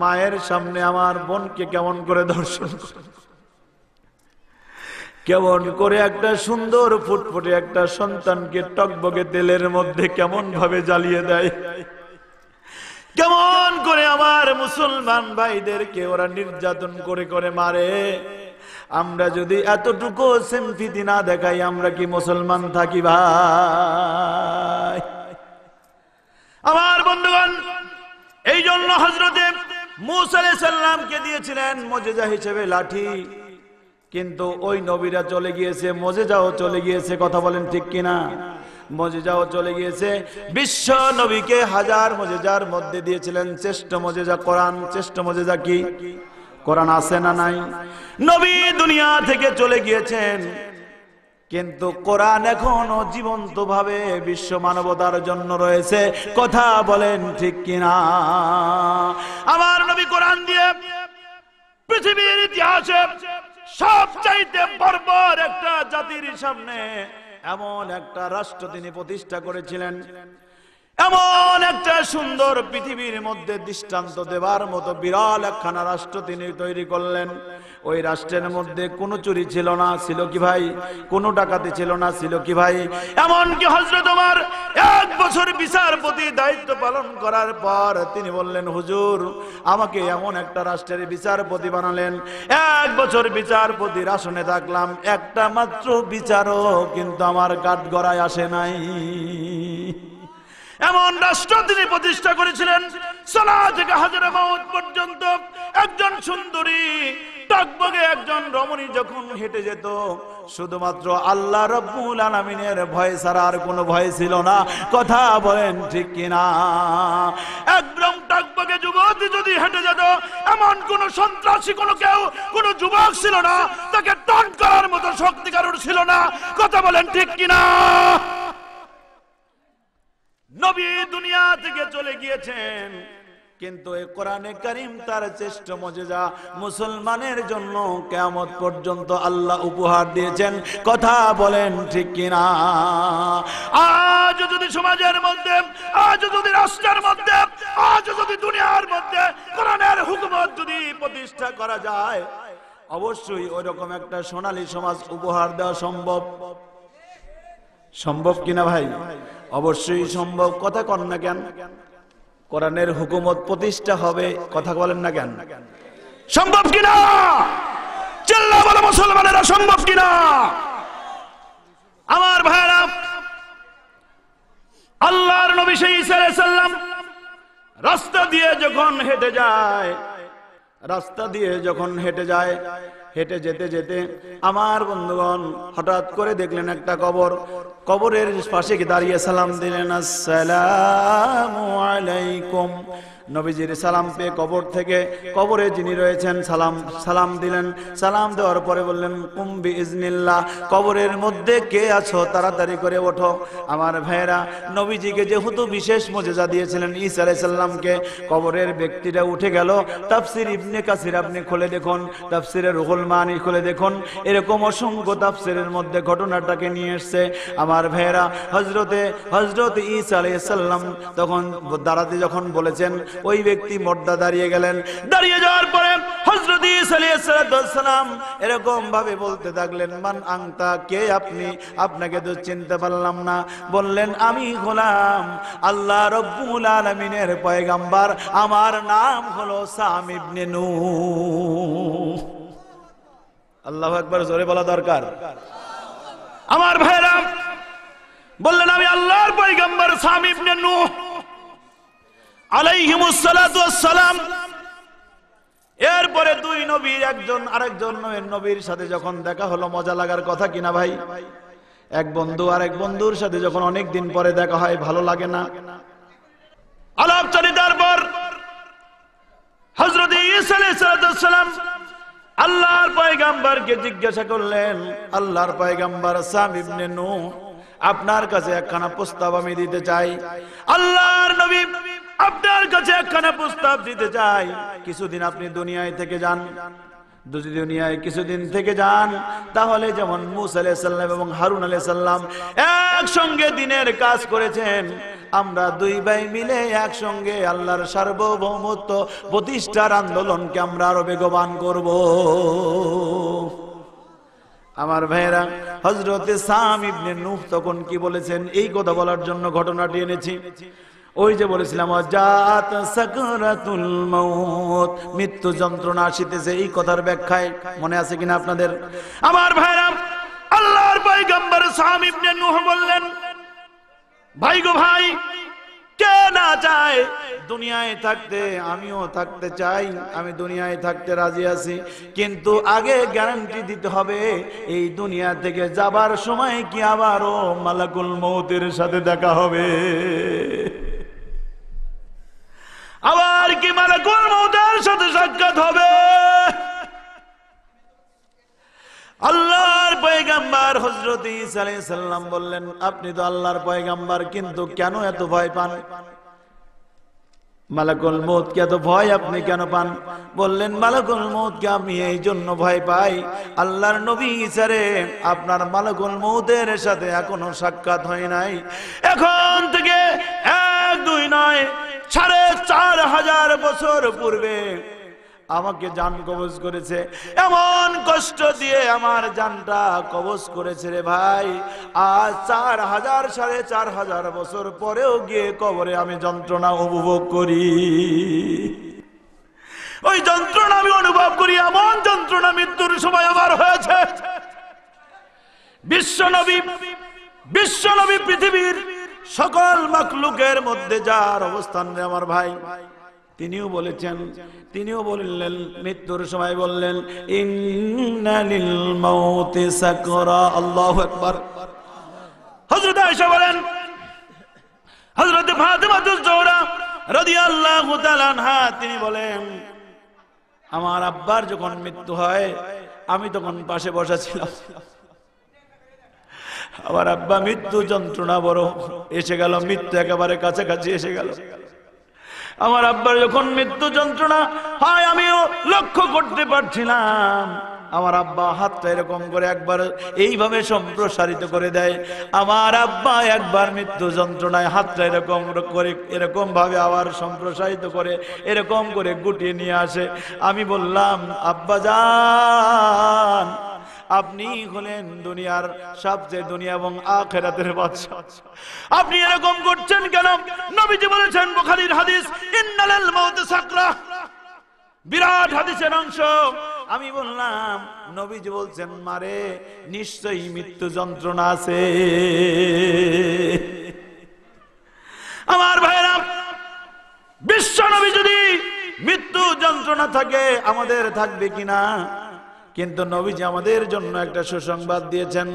মায়ের সামনে আমার বোনকে কেমন করে দর্শন কেমন করে একটা সুন্দর ফুটফুটে একটা সন্তানকে টকবগে তেলের মধ্যে কেমন ভাবে জ্বালিয়ে দেয় কেমন করে আমার মুসলমান ভাইদেরকে ওরা নির্যাতন করে করে মারে আমরা যদি এতটুকু সেমফিতি না দেখাই আমরা কি মুসলমান থাকি ভাই আমার বন্ধুগণ এই জন্য হজরতে মুসাল্লামকে দিয়েছিলেন মজেজা হিসেবে লাঠি কিন্তু ওই নবীরা চলে গিয়েছে মজেজাও চলে গিয়েছে কথা বলেন ঠিক কিনা মজেজাও চলে গিয়েছে বিশ্ব নবীকে হাজার মজেজার মধ্যে দিয়েছিলেন শ্রেষ্ঠ মজেজা কোরআন শ্রেষ্ঠ মজেজা কি কোরআন আসে না নাই নবী দুনিয়া থেকে চলে গিয়েছেন কিন্তু কোরআন এখনো জীবন্ত ভাবে বিশ্ব মানবতার জন্য রয়েছে কথা বলেন ঠিক কিনা আমার নবী কোরআন দিয়ে পৃথিবীর ইতিহাসে সবচাইতে বর্বর একটা জাতির সামনে এমন একটা রাষ্ট্র তিনি প্রতিষ্ঠা করেছিলেন এমন একটা সুন্দর পৃথিবীর মধ্যে দৃষ্টান্ত দেবার মতো বিরাল একখানা রাষ্ট্র তিনি তৈরি করলেন ওই রাষ্ট্রের মধ্যে কোনো চুরি ছিল না ছিল কি ভাই কোনো ডাকাতি ছিল না ছিল কি ভাই এমনকি হজরত তোমার এক বছর বিচারপতি দায়িত্ব পালন করার পর তিনি বললেন হুজুর আমাকে এমন একটা রাষ্ট্রের বিচারপতি বানালেন এক বছর বিচারপতি আসনে থাকলাম একটা মাত্র বিচারও কিন্তু আমার কাঠ গড়ায় আসে নাই এমন রাষ্ট্র তিনি প্রতিষ্ঠা করেছিলেন সোনা থেকে হাজার মাউদ পর্যন্ত একজন সুন্দরী টকবগে একজন রমণী যখন হেঁটে যেত শুধুমাত্র আল্লাহ রব্বুল আলামিনের ভয় ছাড়া আর কোনো ভয় ছিল না কথা বলেন ঠিক কিনা একদম টাকবাগে যুবতী যদি হেঁটে যেত এমন কোন সন্ত্রাসী কোনো কেউ কোন যুবক ছিল না তাকে টন করার মতো শক্তি কারোর ছিল না কথা বলেন ঠিক কিনা নবী দুনিয়া থেকে চলে গিয়েছেন কিন্তু এ কোরআনে করিম তার চেষ্ট মজেজা মুসলমানের জন্য কেমত পর্যন্ত আল্লাহ উপহার দিয়েছেন কথা বলেন ঠিক কিনা আজ যদি সমাজের মধ্যে আজ যদি রাষ্ট্রের মধ্যে আজ যদি দুনিয়ার মধ্যে কোরআনের হুকুমত যদি প্রতিষ্ঠা করা যায় অবশ্যই ওই রকম একটা সোনালী সমাজ উপহার দেওয়া সম্ভব সম্ভব কিনা ভাই অবশ্যই সম্ভব কথা কন না কেন কোরআনের হুকুমত প্রতিষ্ঠা হবে কথা বলেন না কেন সম্ভব কিনা চিল্লা বলে মুসলমানেরা সম্ভব কিনা আমার ভাইরা আল্লাহর নবী সেই সাল্লাম রাস্তা দিয়ে যখন হেঁটে যায় রাস্তা দিয়ে যখন হেঁটে যায় হেঁটে যেতে যেতে আমার বন্ধুগণ হঠাৎ করে দেখলেন একটা কবর কবরের পাশে দাঁড়িয়ে সালাম দিলেন আসসালাম আলাইকুম নবীজির সালাম পেয়ে কবর থেকে কবরে যিনি রয়েছেন সালাম সালাম দিলেন সালাম দেওয়ার পরে বললেন কুম্বি ইজনিল্লা কবরের মধ্যে কে আছো তাড়াতাড়ি করে ওঠো আমার ভাইয়েরা নবীজিকে যেহেতু বিশেষ মজেজা দিয়েছিলেন ইসা সাল্লামকে কবরের ব্যক্তিটা উঠে গেল তাফসির ইবনে কাসির আপনি খুলে দেখুন তাফসিরের রুহুল মানি খুলে দেখুন এরকম অসংখ্য তাফসিরের মধ্যে ঘটনাটাকে নিয়ে এসছে আমার ভাইয়েরা হজরতে হজরত ইসা সাল্লাম তখন দাঁড়াতে যখন বলেছেন ওই ব্যক্তি মর্দা দাঁড়িয়ে গেলেন দাঁড়িয়ে যাওয়ার পরে হজরত সালাম এরকম ভাবে বলতে থাকলেন মান আংতা কে আপনি আপনাকে তো চিনতে পারলাম না বললেন আমি গোলাম আল্লাহ রব্বুল আলমিনের পয়গাম্বার আমার নাম হলো সামিবনে নু আল্লাহ একবার জোরে বলা দরকার আমার ভাইরা বললেন আমি আল্লাহর পয়গাম্বার সামিবনে ইবনে আলাইহিমুসালাম এরপরে দুই নবীর একজন আরেকজন নবীর সাথে যখন দেখা হলো মজা লাগার কথা কিনা ভাই এক বন্ধু আর এক বন্ধুর সাথে যখন অনেক দিন পরে দেখা হয় ভালো লাগে না হজরত ইসালাম আল্লাহর পায়গাম্বারকে জিজ্ঞাসা করলেন আল্লাহর পায়গাম্বার আপনার কাছে একখানা প্রস্তাব আমি দিতে চাই আল্লাহর নবী আপনার কাছে একখানা প্রস্তাব দিতে চাই কিছুদিন আপনি দুনিয়ায় থেকে যান দুটি দুনিয়ায় কিছুদিন থেকে যান তাহলে যেমন মুসা এবং হারুন আলাহ একসঙ্গে দিনের কাজ করেছেন আমরা দুই ভাই মিলে একসঙ্গে আল্লাহর সার্বভৌমত্ব প্রতিষ্ঠার আন্দোলনকে আমরা আরো বেগবান করব আমার ভাইয়েরা হজরতে সাম ইবনে নূহ তখন কি বলেছেন এই কথা বলার জন্য ঘটনাটি এনেছি ওই যে বলেছিলাম অজাত সাকরাতুল মৌত মৃত্যু যন্ত্রণা আসিতেছে এই কথার ব্যাখ্যায় মনে আছে কিনা আপনাদের আমার ভাইরা আল্লাহর পয়গম্বর সাহাবী ইবনে নূহ বললেন ভাই গো ভাই কে না চায় দুনিয়ায় থাকতে আমিও থাকতে চাই আমি দুনিয়ায় থাকতে রাজি আছি কিন্তু আগে গ্যারান্টি দিতে হবে এই দুনিয়া থেকে যাবার সময় কি আবারও মালাকুল মৌতের সাথে দেখা হবে আবার কি মালাকুল মানে মৌতের সাথে সাক্ষাৎ হবে আল্লাহর পয়গাম্বার হজরত ইসালাম বললেন আপনি তো আল্লাহর পয়গাম্বার কিন্তু কেন এত ভয় পান মালাকুল ভয় আপনি কেন পান বললেন মালাকুল কে আমি এই জন্য ভয় পাই আল্লাহর নবী স্যারে আপনার মালাকুল মৌতের সাথে এখনো সাক্ষাৎ হয় নাই এখন থেকে দুই নয় সাড়ে চার হাজার বছর পূর্বে আমাকে যান কবজ করেছে এমন কষ্ট দিয়ে আমার যানটা কবজ করেছে রে ভাই আজ চার হাজার সাড়ে চার হাজার বছর পরেও গিয়ে কবরে আমি যন্ত্রণা উপভোগ করি ওই যন্ত্রণা আমি অনুভব করি এমন যন্ত্রণা মৃত্যুর সময় আমার হয়েছে বিশ্ব নবী বিশ্ব নবী পৃথিবীর সকল মকলুকের মধ্যে যার অবস্থান রে আমার ভাই তিনিও বলেছেন তিনিও বললেন মৃত্যুর সময় বললেন ইন্নালিল মাউতি সাকরা আল্লাহু আকবার হযরত আয়েশা বলেন হযরত ফাতিমাতুজ জোহরা রাদিয়াল্লাহু তাআলা আনহা তিনি বলেন আমার আব্বার যখন মৃত্যু হয় আমি তখন পাশে বসা ছিলাম আমার আব্বা মৃত্যু যন্ত্রণা বড় এসে গেল মৃত্যু একেবারে কাছাকাছি এসে গেল আমার আব্বার যখন মৃত্যু যন্ত্রণা হয় আমিও লক্ষ্য করতে পারছিলাম আমার আব্বা হাতটা এরকম করে একবার এইভাবে সম্প্রসারিত করে দেয় আমার আব্বা একবার মৃত্যু যন্ত্রণায় হাতটা এরকম করে এরকমভাবে আবার সম্প্রসারিত করে এরকম করে গুটিয়ে নিয়ে আসে আমি বললাম আব্বা যান আপনি হলেন দুনিয়ার সবচেয়ে দুনিয়া এবং আখেরাতের বাদশাহ আপনি এরকম করছেন কেন নবীজি বলেছেন বুখারীর হাদিস ইন্নালাল মাউত সাকরা বিরাট হাদিসের অংশ আমি বললাম নবীজি বলছেন মারে নিশ্চয়ই মৃত্যু যন্ত্রণা আছে আমার ভাইরা বিশ্ব নবী যদি মৃত্যু যন্ত্রণা থাকে আমাদের থাকবে কিনা কিন্তু নবীজি আমাদের জন্য একটা সুসংবাদ দিয়েছেন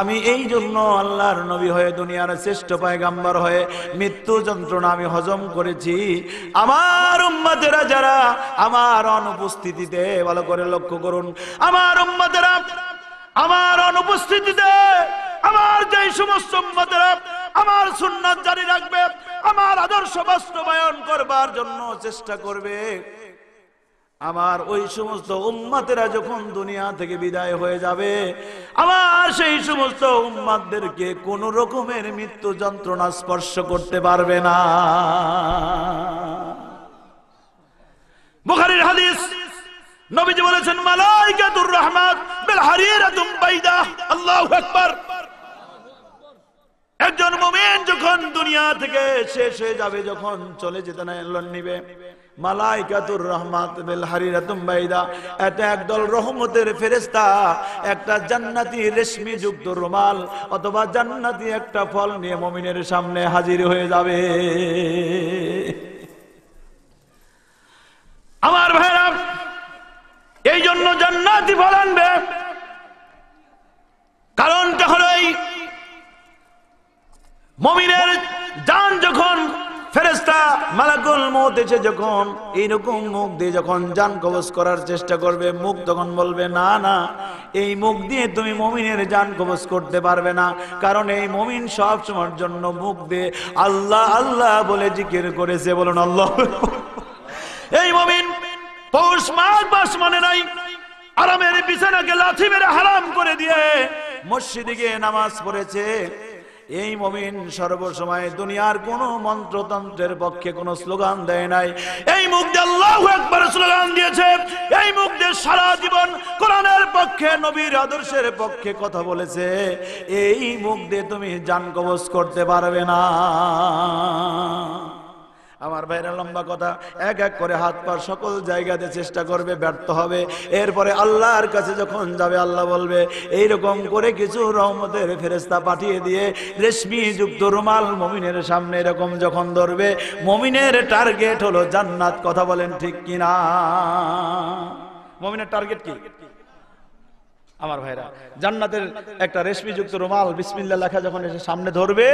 আমি এই জন্য আল্লাহর নবী হয়ে দুনিয়ার শ্রেষ্ঠ পায়গাম্বার হয়ে মৃত্যু যন্ত্রণা আমি হজম করেছি আমার উম্মাদেরা যারা আমার অনুপস্থিতিতে ভালো করে লক্ষ্য করুন আমার উম্মাদেরা আমার অনুপস্থিতিতে আমার যে সমস্ত উম্মতেরা আমার সুন্নাত জারি রাখবে আমার আদর্শ বাস্তবায়ন করবার জন্য চেষ্টা করবে আমার ওই সমস্ত উম্মাতেরা যখন দুনিয়া থেকে বিদায় হয়ে যাবে আমার সেই সমস্ত উম্মাদেরকে কোন রকমের মৃত্যু যন্ত্রণা স্পর্শ করতে পারবে না বুখারির হাদিস নবীজি বলেছেন মালাইকাতুর রহমান বিল হারিরাতুম বাইদা আল্লাহু আকবার একজন মুমিন যখন দুনিয়া থেকে শেষ হয়ে যাবে যখন চলে যেতে না নিবে মালাইকাতুর রহমাত বাইদা এটা একদল রহমতের একটা জান্নাতি রেশমি যুক্ত রুমাল অথবা জান্নাতি একটা ফল নিয়ে সামনে হাজির হয়ে যাবে আমার ভাইরা এই জন্য জান্নাতি ফল আনবে কারণটা হলো এই মমিনের যান যখন ফেরেস্তা মালাকুল মত এসে যখন এইরকম মুখ দিয়ে যখন যান কবজ করার চেষ্টা করবে মুখ তখন বলবে না না এই মুখ দিয়ে তুমি মমিনের যান কবজ করতে পারবে না কারণ এই মমিন সব সময়ের জন্য মুখ দিয়ে আল্লাহ আল্লাহ বলে জিকির করেছে বলুন আল্লাহ এই মমিন পৌষ মাস বাস মানে নাই আরামের বিছানাকে লাথি মেরে হারাম করে দিয়ে মসজিদে গিয়ে নামাজ পড়েছে এই মমিন সর্বসময় দুনিয়ার কোন মন্ত্রতন্ত্রের পক্ষে কোন স্লোগান দেয় নাই এই মুখ দিয়ে একবার স্লোগান দিয়েছে এই মুখ দিয়ে সারা জীবন কোরআনের পক্ষে নবীর আদর্শের পক্ষে কথা বলেছে এই মুখ দিয়ে তুমি যান কবচ করতে পারবে না আমার ভাইরা লম্বা কথা এক এক করে হাত পার সকল জায়গাতে চেষ্টা করবে ব্যর্থ হবে এরপরে আল্লাহর কাছে যখন যাবে আল্লাহ বলবে এই রকম করে কিছু রহমতের ফেরেস্তা পাঠিয়ে দিয়ে রেশমি যুক্ত রুমাল মমিনের সামনে এরকম যখন ধরবে মমিনের টার্গেট হলো জান্নাত কথা বলেন ঠিক কিনা মমিনের টার্গেট কি আমার ভাইরা জান্নাতের একটা রেশমিযুক্ত রুমাল বিসমিল্লা লেখা যখন এসে সামনে ধরবে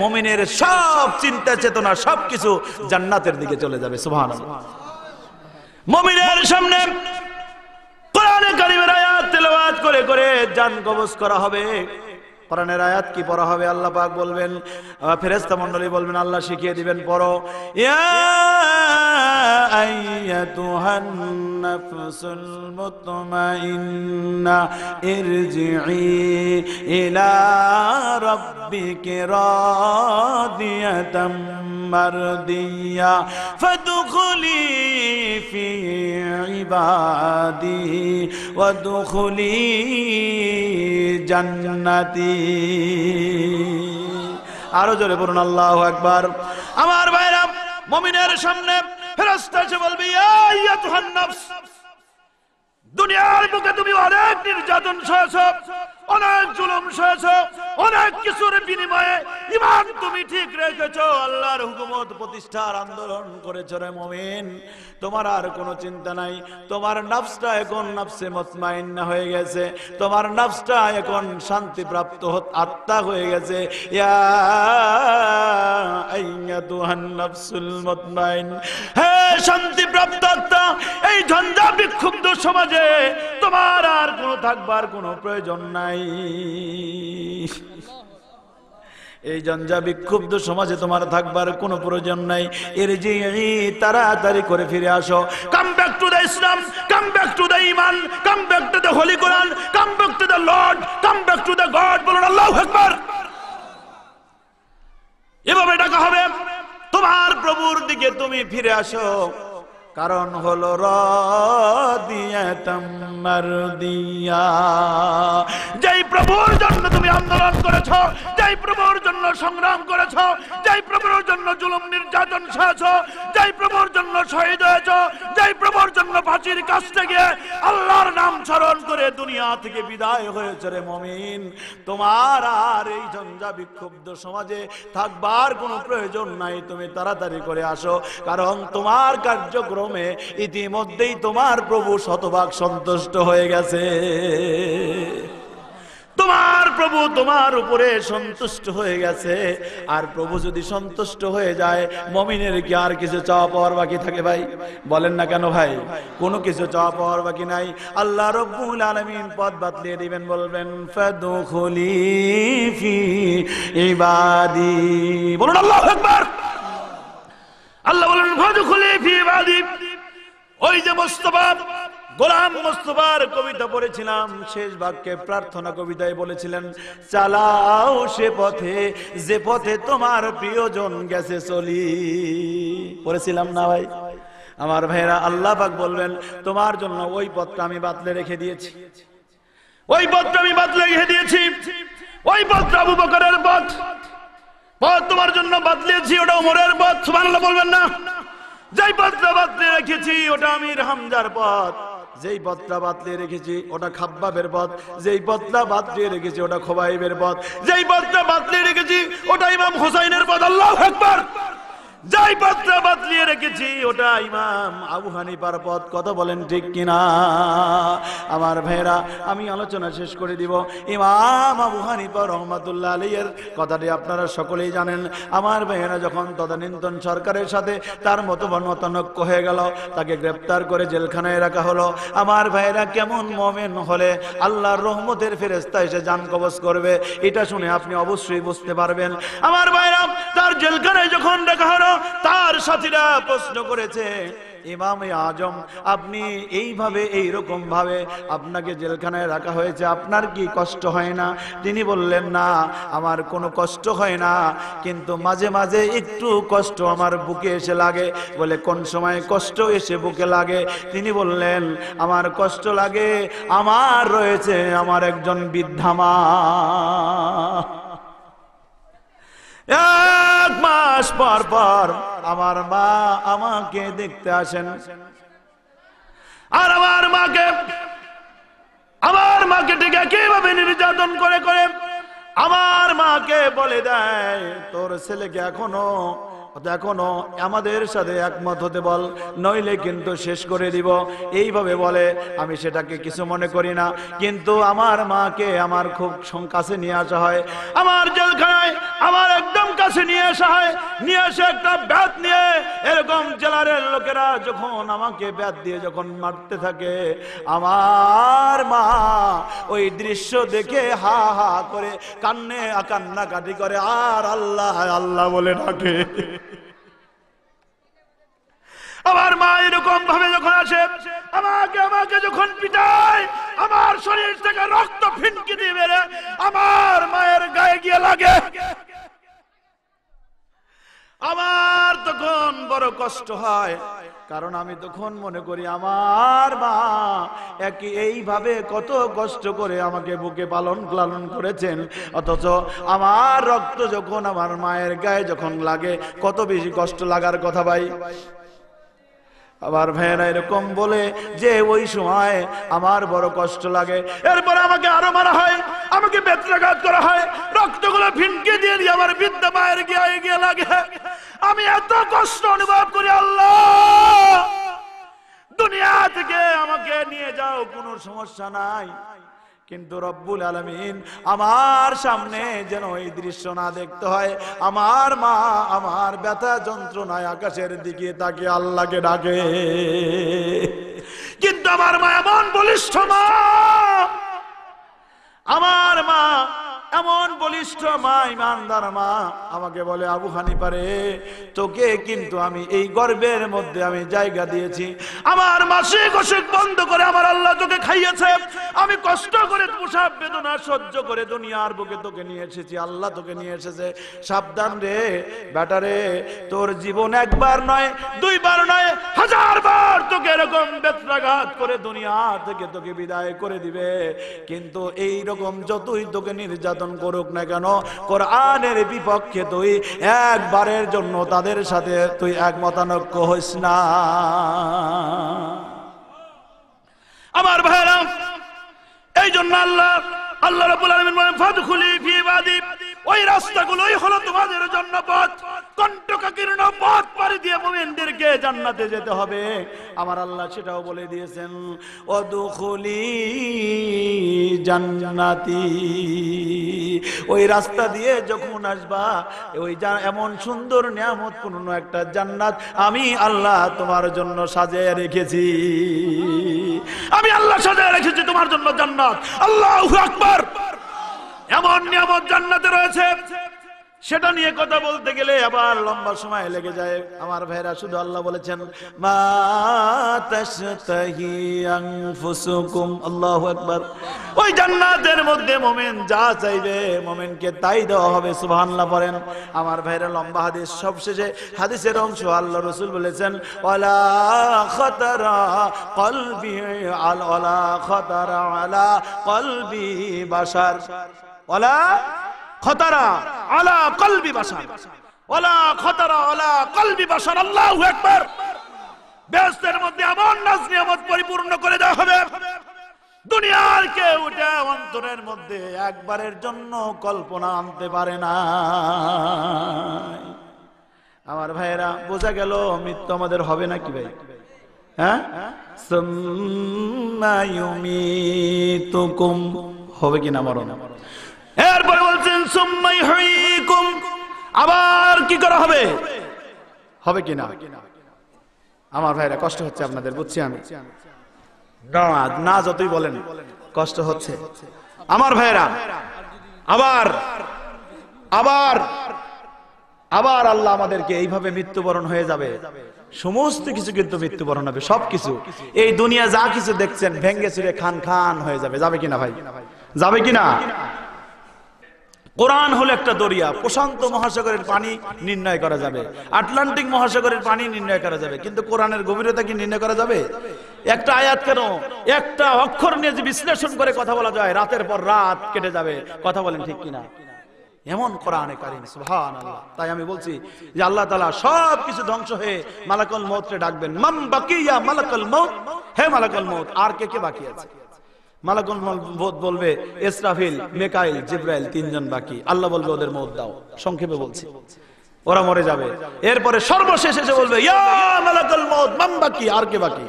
মমিনের সব চিন্তা চেতনা সবকিছু জান্নাতের দিকে চলে যাবে সুহান মমিনের সামনে কোরআনে কারিমের আয়াত করে করে জান কবজ করা হবে কোরআনের আয়াত কি পড়া হবে আল্লাহ পাক বলবেন ফেরেস্তা মন্ডলী বলবেন আল্লাহ শিখিয়ে দিবেন পড়ো ইয়া তুহান নাফসুল মুতমাইন্না ইরজিই ইলা রাব্বিকি রাদিয়াতাম মারদিয়া ফাদখুলি ফি ইবাদি ওয়াদখুলি জান্নাতী আরো জোরে বলুন আল্লাহ একবার আমার ভাইরা মমিনের সামনে ফেরস্তা এসে বলবি দুনিয়ার বুকে তুমি অনেক নির্যাতন সহ অনেক জুলুম সয়েছে অনেক কিছুর বিনিময়ে ইমান তুমি ঠিক রেখেছো আল্লাহর হুকুমত প্রতিষ্ঠার আন্দোলন করেছো রে মমিন তোমার আর কোনো চিন্তা নাই তোমার নফসটা এখন নাফসে মতমাইন্না হয়ে গেছে তোমার নফসটা এখন শান্তিপ্রাপ্ত আত্মা হয়ে গেছে হে শান্তিপ্রাপ্ত আত্মা এই ঝঞ্ঝা বিক্ষুব্ধ সমাজে তোমার আর কোনো থাকবার কোনো প্রয়োজন নাই নাই এই জঞ্জা বিক্ষুব্ধ সমাজে তোমার থাকবার কোন প্রয়োজন নাই এর যে তাড়াতাড়ি করে ফিরে আসো come back to the Islam come back to the ইমান come back to the holy Quran come back to the lord come back to the God বলুন আল্লাহু আকবার এভাবে ডাকা হবে তোমার প্রভুর দিকে তুমি ফিরে আসো কারণ হলো রদিয়া तमर्दिया जय প্রভুর জন্য তুমি আন্দোলন করেছ যাই প্রভুর জন্য সংগ্রাম করেছ যাই প্রভুর জন্য জুলুম নির্যাতন সয়েছ যাই প্রভুর জন্য শহীদ হয়েছ যাই প্রভুর জন্য প্রাচীর কাছতে গিয়ে আল্লাহর নাম স্মরণ করে দুনিয়া থেকে বিদায় হয়েছে রে মমিন তোমার আর এই ঝঞ্ঝা বিক্ষুব্ধ সমাজে থাকবার কোনো প্রয়োজন নাই তুমি তাড়াতাড়ি করে আসো কারণ তোমার কার্যক্রমে ইতিমধ্যেই তোমার প্রভু শতভাগ সন্তুষ্ট হয়ে গেছে তোমার প্রভু তোমার উপরে সন্তুষ্ট হয়ে গেছে আর প্রভু যদি সন্তুষ্ট হয়ে যায় মমিনের কি আর কিছু চাওয়া পাওয়ার বাকি থাকে ভাই বলেন না কেন ভাই কোনো কিছু চাওয়া পাওয়ার বাকি নাই আল্লাহ রব্বুল আলমিন পদ বাতলিয়ে দিবেন বলবেন ফি বলুন আল্লাহ আকবার আল্লাহ বলেন ফি ওই যে মোস্তফা গোলাম মুস্তফার কবিতা পড়েছিলাম শেষ বাক্যে প্রার্থনা কবিতায় বলেছিলেন চালাও সে পথে যে পথে তোমার প্রিয়জন গেছে চলি পড়েছিলাম না ভাই আমার ভাইরা আল্লাহ পাক বলবেন তোমার জন্য ওই পথটা আমি বাতলে রেখে দিয়েছি ওই পথটা আমি বাতলে রেখে দিয়েছি ওই পথ আবু বকরের পথ পথ তোমার জন্য বাতলিয়েছি ওটা ওমরের পথ সুবহানাল্লাহ বলবেন না যেই পথটা বাতলে রেখেছি ওটা আমি হামজার পথ যেই বদলা বাতলে রেখেছি ওটা খাব্বাবের বদ যেই বদলা বাতলে রেখেছি ওটা খোবাইবের বদ যেই বদলা বাতলে রেখেছি ওটা ইমাম হোসাইনের বদ আল্লাহ একবার যাই পাত্রা বাতলিয়ে রেখেছি ওটা ইমাম আবু হানিফার পথ কত বলেন ঠিক কিনা আমার ভেড়া আমি আলোচনা শেষ করে দিব ইমাম আবু হানিফা রহমাতুল্লাহ আলীর কথাটি আপনারা সকলেই জানেন আমার ভাইয়েরা যখন তদানীন্তন সরকারের সাথে তার মতো মতানক্য হয়ে গেল তাকে গ্রেপ্তার করে জেলখানায় রাখা হলো আমার ভাইয়েরা কেমন মমেন হলে আল্লাহর রহমতের ফেরেস্তা এসে যান কবচ করবে এটা শুনে আপনি অবশ্যই বুঝতে পারবেন আমার ভাইরা তার জেলখানায় যখন দেখা হলো তার সাথীরা প্রশ্ন করেছে ইমাম আজম আপনি এইভাবে এইরকম ভাবে আপনাকে জেলখানায় রাখা হয়েছে আপনার কি কষ্ট হয় না তিনি বললেন না আমার কোনো কষ্ট হয় না কিন্তু মাঝে মাঝে একটু কষ্ট আমার বুকে এসে লাগে বলে কোন সময় কষ্ট এসে বুকে লাগে তিনি বললেন আমার কষ্ট লাগে আমার রয়েছে আমার একজন বৃদ্ধামা এক মাস পর পর আমার মা আমাকে দেখতে আসেন আর আমার মাকে আমার মাকে ঠিক কিভাবে নির্যাতন করে করে আমার মাকে বলে দেয় তোর ছেলেকে এখনো দেখো আমাদের সাথে একমত হতে বল নইলে কিন্তু শেষ করে দিব এইভাবে বলে আমি সেটাকে কিছু মনে করি না কিন্তু আমার মাকে আমার খুব কাছে নিয়ে আসা হয় আমার জেলখানায় আমার একদম কাছে নিয়ে আসা হয় নিয়ে এসে একটা ব্যাত নিয়ে এরকম জেলারের লোকেরা যখন আমাকে ব্যাত দিয়ে যখন মারতে থাকে আমার মা ওই দৃশ্য দেখে হা হা করে কান্নে কান্নাকাটি করে আর আল্লাহ আল্লাহ বলে ডাকে আমার মা এরকম ভাবে যখন আসে আমাকে আমাকে যখন পিটায় আমার শরীর থেকে রক্ত ফিনকি দিয়ে বেড়ে আমার মায়ের গায়ে গিয়ে লাগে আমার তখন বড় কষ্ট হয় কারণ আমি তখন মনে করি আমার মা একই এইভাবে কত কষ্ট করে আমাকে বুকে পালন লালন করেছেন অথচ আমার রক্ত যখন আমার মায়ের গায়ে যখন লাগে কত বেশি কষ্ট লাগার কথা ভাই আমার ভেনা এরকম বলে যে ওই সময় আমার বড় কষ্ট লাগে এরপর আমাকে আরো মারা হয় আমাকে বেত্রাঘাত করা হয় রক্তগুলো ভিনকে দিয়ে দিয়ে আমার বৃদ্ধা মায়ের গিয়ে গিয়ে লাগে আমি এত কষ্ট অনুভব করি আল্লাহ দুনিয়া থেকে আমাকে নিয়ে যাও কোনো সমস্যা নাই কিন্তু রব্বুল আলমিন আমার সামনে যেন এই দৃশ্য না দেখতে হয় আমার মা আমার ব্যথা যন্ত্রণায় আকাশের দিকে তাকে আল্লাহকে ডাকে কিন্তু আমার মা এমন বলিষ্ঠ মা আমার মা এমন বলিষ্ঠ মা ইমানদার মা আমাকে বলে আবু হানিফারে তোকে কিন্তু আমি এই গর্বের মধ্যে আমি জায়গা দিয়েছি আমার মাসিক অসুখ বন্ধ করে আমার আল্লাহ তোকে খাইয়েছে আমি কষ্ট করে পোশাক বেদনা সহ্য করে দুনিয়ার বুকে তোকে নিয়ে এসেছি আল্লাহ তোকে নিয়ে এসেছে সাবধান রে ব্যাটারে তোর জীবন একবার নয় দুইবার নয় হাজার বার তোকে এরকম বেত্রাঘাত করে দুনিয়া থেকে তোকে বিদায় করে দিবে কিন্তু এইরকম যতই তোকে নির্যাতন নির্যাতন করুক না কেন কোরআনের বিপক্ষে তুই একবারের জন্য তাদের সাথে তুই একমতানক্য হইস না আমার ভাইরা এই জন্য আল্লাহ আল্লাহ রাব্বুল আলামিন বলেন ফাদখুলি ফি ইবাদি ওই রাস্তাগুলোই হলো তোমাদের জন্য পথ কণ্ঠকাকীর্ণ পথ পাড়ি দিয়ে মোমিনদেরকে জান্নাতে যেতে হবে আমার আল্লাহ সেটাও বলে দিয়েছেন অদুখলি জান্নাতি ওই রাস্তা দিয়ে যখন আসবা ওই এমন সুন্দর নিয়ামতপূর্ণ একটা জান্নাত আমি আল্লাহ তোমার জন্য সাজিয়ে রেখেছি আমি আল্লাহ সাজিয়ে রেখেছি তোমার জন্য জান্নাত আল্লাহ আকবার এমন নিয়ামত জান্নাতে রয়েছে সেটা নিয়ে কথা বলতে গেলে আবার লম্বা সময় লেগে যায় আমার ভাইরা শুধু আল্লাহ বলেছেন আল্লাহ একবার ওই জান্নাতের মধ্যে মোমেন যা চাইবে মোমেনকে তাই দেওয়া হবে সুবহানাল্লাহ বলেন আমার ভাইরা লম্বা হাদিস সবশেষে হাদিসের অংশ আল্লাহ রসুল বলেছেন অলা খতারা কলবি আল ওলা খতারা আলা কলবি বাসার অলা খতারা আলা কলবি ওলা খতারা ওলা কলবি আল্লাহু আকবার মধ্যে নাজ নিয়ামত পরিপূর্ণ করে দেওয়া হবে দুনিয়ার কেউ অন্তরের মধ্যে একবারের জন্য কল্পনা আনতে পারে না আমার ভাইরা বোঝা গেল মৃত্যু আমাদের হবে না কি ভাই হ্যাঁ হবে কিনা মরণ এরপরে আবার কি করা হবে হবে কি না আমার ভাইরা কষ্ট হচ্ছে আপনাদের বুঝছি আমি না যতই বলেন কষ্ট হচ্ছে আমার ভাইরা আবার আবার আবার আল্লাহ আমাদেরকে এইভাবে মৃত্যুবরণ হয়ে যাবে সমস্ত কিছু কিন্তু মৃত্যুবরণ হবে সবকিছু এই দুনিয়া যা কিছু দেখছেন ভেঙ্গে চুরে খান খান হয়ে যাবে যাবে কিনা ভাই যাবে কিনা কোরআন হলো একটা দরিয়া প্রশান্ত মহাসাগরের পানি নির্ণয় করা যাবে আটলান্টিক মহাসাগরের পানি নির্ণয় করা যাবে কিন্তু কোরআনের গভীরতা কি নির্ণয় করা যাবে একটা আয়াত কেন একটা অক্ষর নিয়ে যে বিশ্লেষণ করে কথা বলা যায় রাতের পর রাত কেটে যাবে কথা বলেন ঠিক কিনা এমন কোরআনে কারিম সুহান আল্লাহ তাই আমি বলছি যে আল্লাহ তালা সব কিছু ধ্বংস হয়ে মালাকল মৌতরে ডাকবেন মাম বাকিয়া মালাকল মৌত হে মালাকল মৌত আর কে কে বাকি আছে মালাকুল মত বলবে ইসরাফিল মেকাইল জিব্রাইল তিনজন বাকি আল্লাহ বলবে ওদের মত দাও সংক্ষেপে বলছি ওরা মরে যাবে এরপরে সর্বশেষ এসে বলবে মালাকুল মত মাম বাকি আর কে বাকি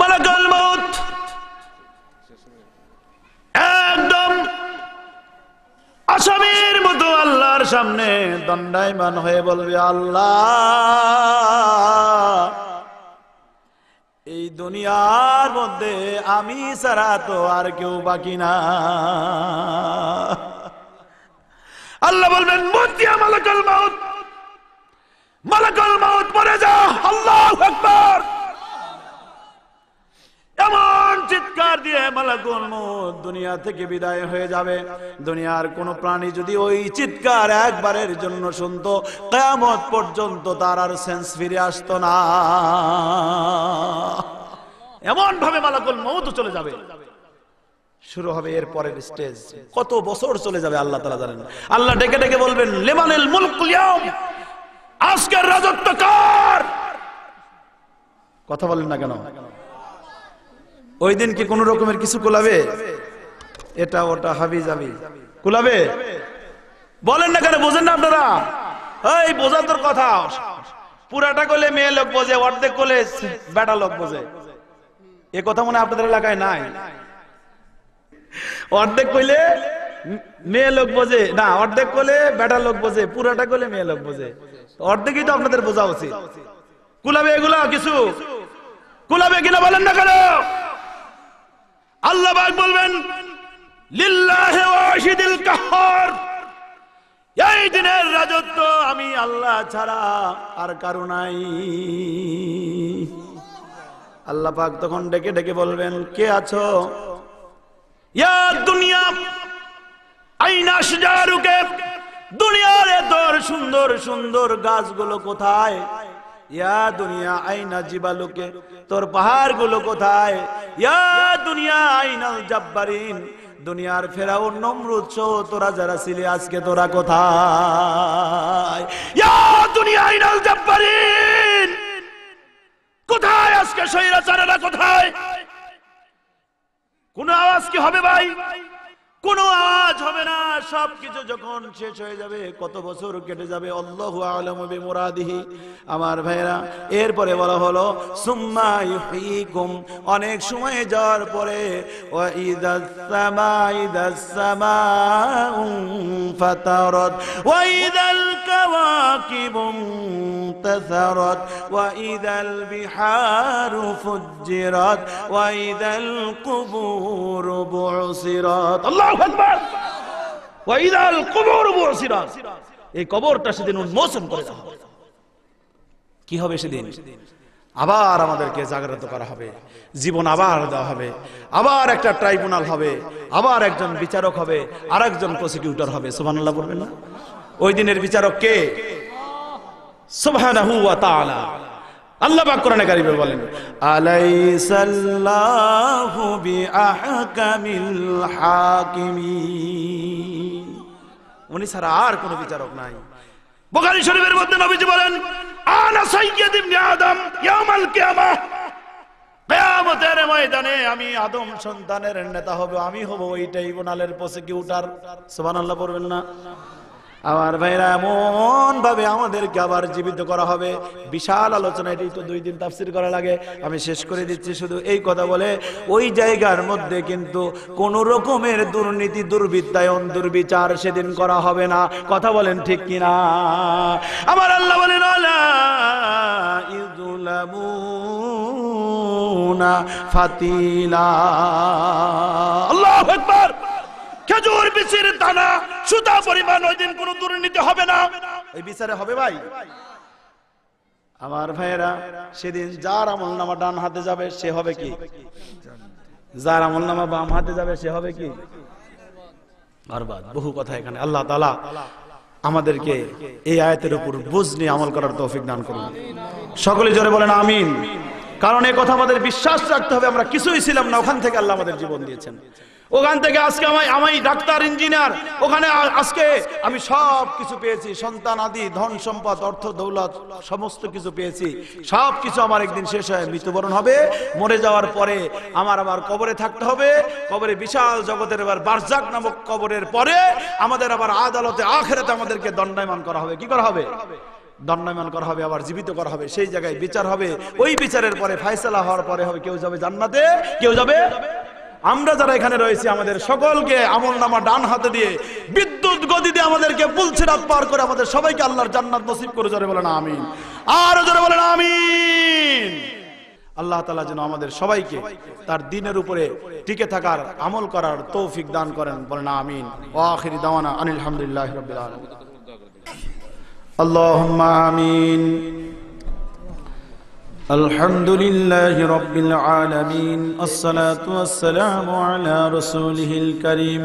মালাকুল মত একদম আসামির মতো আল্লাহর সামনে দণ্ডায়মান হয়ে বলবে আল্লাহ দুনিয়ার মধ্যে আমি ছাড়া তো আর কেউ বাকি না আল্লাহ বলবেন এমন চিৎকার দিয়ে মালাকুল মউত দুনিয়া থেকে বিদায় হয়ে যাবে দুনিয়ার কোন প্রাণী যদি ওই চিৎকার একবারের জন্য শুনতো কেমন পর্যন্ত তার আর সেন্স ফিরে আসতো না এমন ভাবে মালাকুল মৌত চলে যাবে শুরু হবে এর পরের স্টেজ কত বছর চলে যাবে আল্লাহ তালা জানেন আল্লাহ ডেকে ডেকে বলবেন লেমানিল মুলকুলিয়াম আজকের রাজত্ব কার কথা বলেন না কেন ওই দিন কি কোন রকমের কিছু কুলাবে এটা ওটা হাবি যাবি কুলাবে বলেন না কেন বোঝেন না আপনারা এই বোঝা তোর কথা পুরাটা করলে মেয়ে লোক বোঝে অর্ধেক করলে বেটা লোক বোঝে এ কথা মনে আপনাদের এলাকায় নাই অর্ধেক কইলে মেয়ে লোক বোঝে না অর্ধেক কলে বেটা লোক বোঝে পুরাটা কলে মেয়ে লোক বোঝে অর্ধেকই তো আপনাদের বোঝা উচিত কুলাবে এগুলা কিছু কুলাবে কিনা বলেন না কেন আল্লাহ বলবেন এই দিনের রাজত্ব আমি আল্লাহ ছাড়া আর কারো নাই আল্লাহ পাক তখন ডেকে ডেকে বলবেন কে আছো ইয়া দুনিয়া আইনা সাজারুকে দুনিয়ারে তোর সুন্দর সুন্দর গাছগুলো কোথায় ইয়া দুনিয়া আইনা জিবালুকে তোর পাহাড়গুলো কোথায় ইয়া দুনিয়া আইনাল জাব্বারিন দুনিয়ার ফেরাউন নমরুদ চো তোরা যারা ছিলি আজকে তোরা কোথায় ইয়া দুনিয়া আইনাল জাব্বারিন কোথায় আজকে সৈরাচারেরা কোথায় কোন আওয়াজ কি হবে ভাই কোনো আওয়াজ হবে না সবকিছু যখন শেষ হয়ে যাবে কত বছর কেটে যাবে আল্লাহ আলমবি মোরাদিহি আমার ভাইরা এরপরে বলা হলো সুম্মাইকুম অনেক সময় যাওয়ার পরে ফাতারত ওয়াইদাল কাওয়াকিবুম তাসারত ওয়াইদাল বিহারু ফুজ্জিরাত ওয়াইদাল কুবুরু বুসিরাত আল্লাহ কি হবে সেদিন আবার আমাদেরকে জাগ্রত করা হবে জীবন আবার দেওয়া হবে আবার একটা ট্রাইব্যুনাল হবে আবার একজন বিচারক হবে আর একজন প্রসিকিউটর হবে সোভানাল্লাহ বলবেন না ওই দিনের বিচারক কে সোভানাহু আল্লাহ পাক কোরআনে কারিমে বলেন আলাইসাল্লাহু বিআহকামিল হাকিমিন উনি ছাড়া আর কোনো বিচারক নাই বুখারী শরীফের মধ্যে নবীজি বলেন আনা সাইয়্যিদ ইবনে আদম ইয়াউমাল কিয়ামাহ কিয়ামতের ময়দানে আমি আদম সন্তানের নেতা হব আমি হব ওই ট্রাইব্যুনালের প্রসিকিউটর সুবহানাল্লাহ বলবেন না আমার ভাইরা এমন ভাবে আমাদেরকে আবার জীবিত করা হবে বিশাল আলোচনা এটি তো দুই দিন তাফসির করা লাগে আমি শেষ করে দিচ্ছি শুধু এই কথা বলে ওই জায়গার মধ্যে কিন্তু কোন রকমের দুর্নীতি দুর্বৃত্তায়ন দুর্বিচার সেদিন করা হবে না কথা বলেন ঠিক কিনা আমার আল্লাহ বলেন ফাতিলা আল্লাহ একবার খেজুর বিচির দানা সুতা পরিমাণ ওই দিন কোনো দুর্নীতি হবে না এই বিচারে হবে ভাই আমার ভাইয়েরা সেদিন যার আমল নামা ডান হাতে যাবে সে হবে কি যার আমল নামা বাম হাতে যাবে সে হবে কি বারবার বহু কথা এখানে আল্লাহ তালা আমাদেরকে এই আয়তের উপর বুঝ নিয়ে আমল করার তৌফিক দান করুন সকলে জোরে বলেন আমিন কারণ এ কথা আমাদের বিশ্বাস রাখতে হবে আমরা কিছুই ছিলাম না ওখান থেকে আল্লাহ আমাদের জীবন দিয়েছেন ওখান থেকে আজকে আমায় আমি ডাক্তার ইঞ্জিনিয়ার ওখানে আজকে আমি সব কিছু পেয়েছি সন্তান আদি ধন সম্পদ অর্থ দৌলত সমস্ত কিছু পেয়েছি সব কিছু আমার একদিন শেষ হয়ে মৃত্যুবরণ হবে মরে যাওয়ার পরে আমার আবার কবরে থাকতে হবে কবরে বিশাল জগতের এবার বার্জাক নামক কবরের পরে আমাদের আবার আদালতে আখেরাতে আমাদেরকে দণ্ডায়মান করা হবে কি করা হবে দণ্ডায়মান করা হবে আবার জীবিত করা হবে সেই জায়গায় বিচার হবে ওই বিচারের পরে ফায়সালা হওয়ার পরে হবে কেউ যাবে জান্নাতে কেউ যাবে আমরা যারা এখানে রয়েছি আমাদের সকলকে আমল নামা ডান হাতে দিয়ে বিদ্যুৎ গতিতে আমাদেরকে পুলছে রাত পার করে আমাদের সবাইকে আল্লাহর জান্নাত নসিব করে জোরে বলেন আমিন আর জোরে বলেন আমিন আল্লাহ তালা যেন আমাদের সবাইকে তার দিনের উপরে টিকে থাকার আমল করার তৌফিক দান করেন বলেন আমিন ওয়াখির দাওয়ানা আনিল হামদুলিল্লাহ اللهم آمين الحمد لله رب العالمين الصلاة والسلام على رسوله الكريم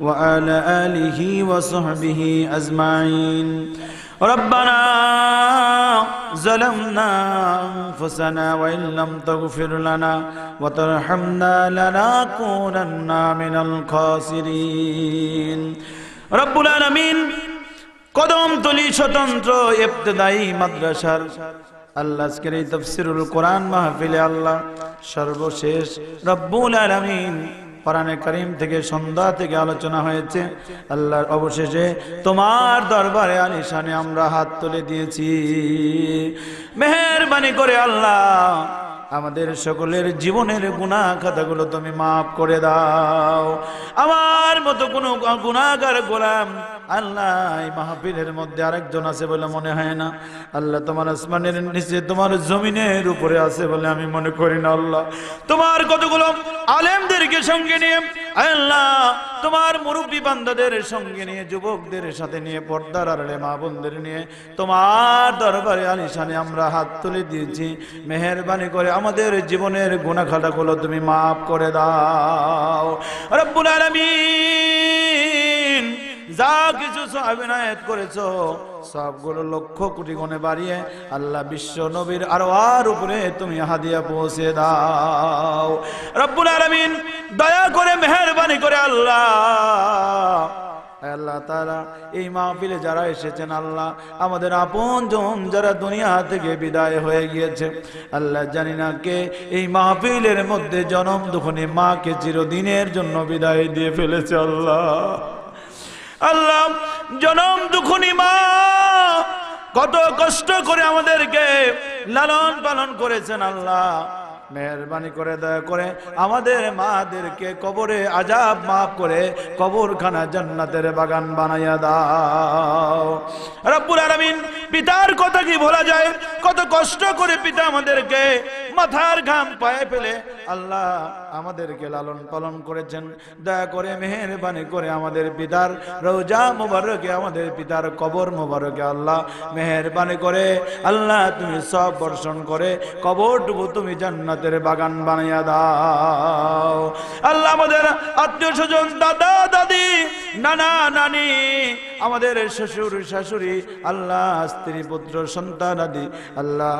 وعلى آله وصحبه أجمعين ربنا ظلمنا أنفسنا وإن لم تغفر لنا وترحمنا لنكونن من الخاسرين رب العالمين কদমতলি স্বতন্ত্র ইবতদায়ী মাদ্রাসার আল্লাহ আজকের এই তফসিরুল কোরআন মাহফিলে আল্লাহ সর্বশেষ রব্বুল আলমিন কোরআনে করিম থেকে সন্ধ্যা থেকে আলোচনা হয়েছে আল্লাহর অবশেষে তোমার দরবারে আলিশানে আমরা হাত তুলে দিয়েছি মেহরবানি করে আল্লাহ আমাদের সকলের জীবনের গুণা কথাগুলো তুমি মাফ করে দাও আমার মতো কোনো গুণাগার গোলাম আল্লাহ মাহফিলের মধ্যে আরেকজন আছে বলে মনে হয় না আল্লাহ তোমার আসমানের নিচে তোমার জমিনের উপরে আছে বলে আমি মনে করি না আল্লাহ তোমার কতগুলো আলেমদেরকে সঙ্গে নিয়ে আল্লাহ তোমার মুরব্বী বান্দাদের সঙ্গে নিয়ে যুবকদের সাথে নিয়ে পর্দার আড়ালে মা বোনদের নিয়ে তোমার দরবারে আলিশানে আমরা হাত তুলে দিয়েছি মেহরবানি করে আমাদের জীবনের গুণা গুলো তুমি মাফ করে দাও রব্বুল আলমিন যা কিছু সাবিনায়ত করেছো সবগুলো লক্ষ কোটি গুণে বাড়িয়ে আল্লাহ বিশ্ব নবীর আরো আর উপরে তুমি হাদিয়া পৌঁছে দাও রব্বুল আলমিন দয়া করে মেহরবানি করে আল্লাহ আল্লাহ তালা এই মাহফিলে যারা এসেছেন আল্লাহ আমাদের আপন জন যারা দুনিয়া থেকে বিদায় হয়ে গিয়েছে আল্লাহ জানি না কে এই মাহফিলের মধ্যে জনম দুখনে মাকে চিরদিনের জন্য বিদায় দিয়ে ফেলেছে আল্লাহ আল্লাহ জনম দুখনি মা কত কষ্ট করে আমাদেরকে লালন পালন করেছেন আল্লাহ মেহরবানি করে দয়া করে আমাদের মাদেরকে কবরে আজাব মাফ করে কবরখানা জান্নাতের বাগান বানাইয়া দাও রব্বুল আলামিন পিতার কথা কি বলা যায় কত কষ্ট করে পিতা আমাদেরকে মাথার ঘাম পায়ে ফেলে আল্লাহ আমাদেরকে লালন পালন করেছেন দয়া করে মেহরবানি করে আমাদের পিতার রোজা মোবারকে আমাদের পিতার কবর মোবারকে আল্লাহ মেহরবানি করে আল্লাহ তুমি সব বর্ষণ করে কবরটুকু তুমি জান্নাত জান্নাতের বাগান বানাইয়া দাও আল্লাহ আমাদের আত্মীয় স্বজন দাদা দাদি নানা নানি আমাদের শ্বশুর শাশুড়ি আল্লাহ স্ত্রী পুত্র সন্তান আদি আল্লাহ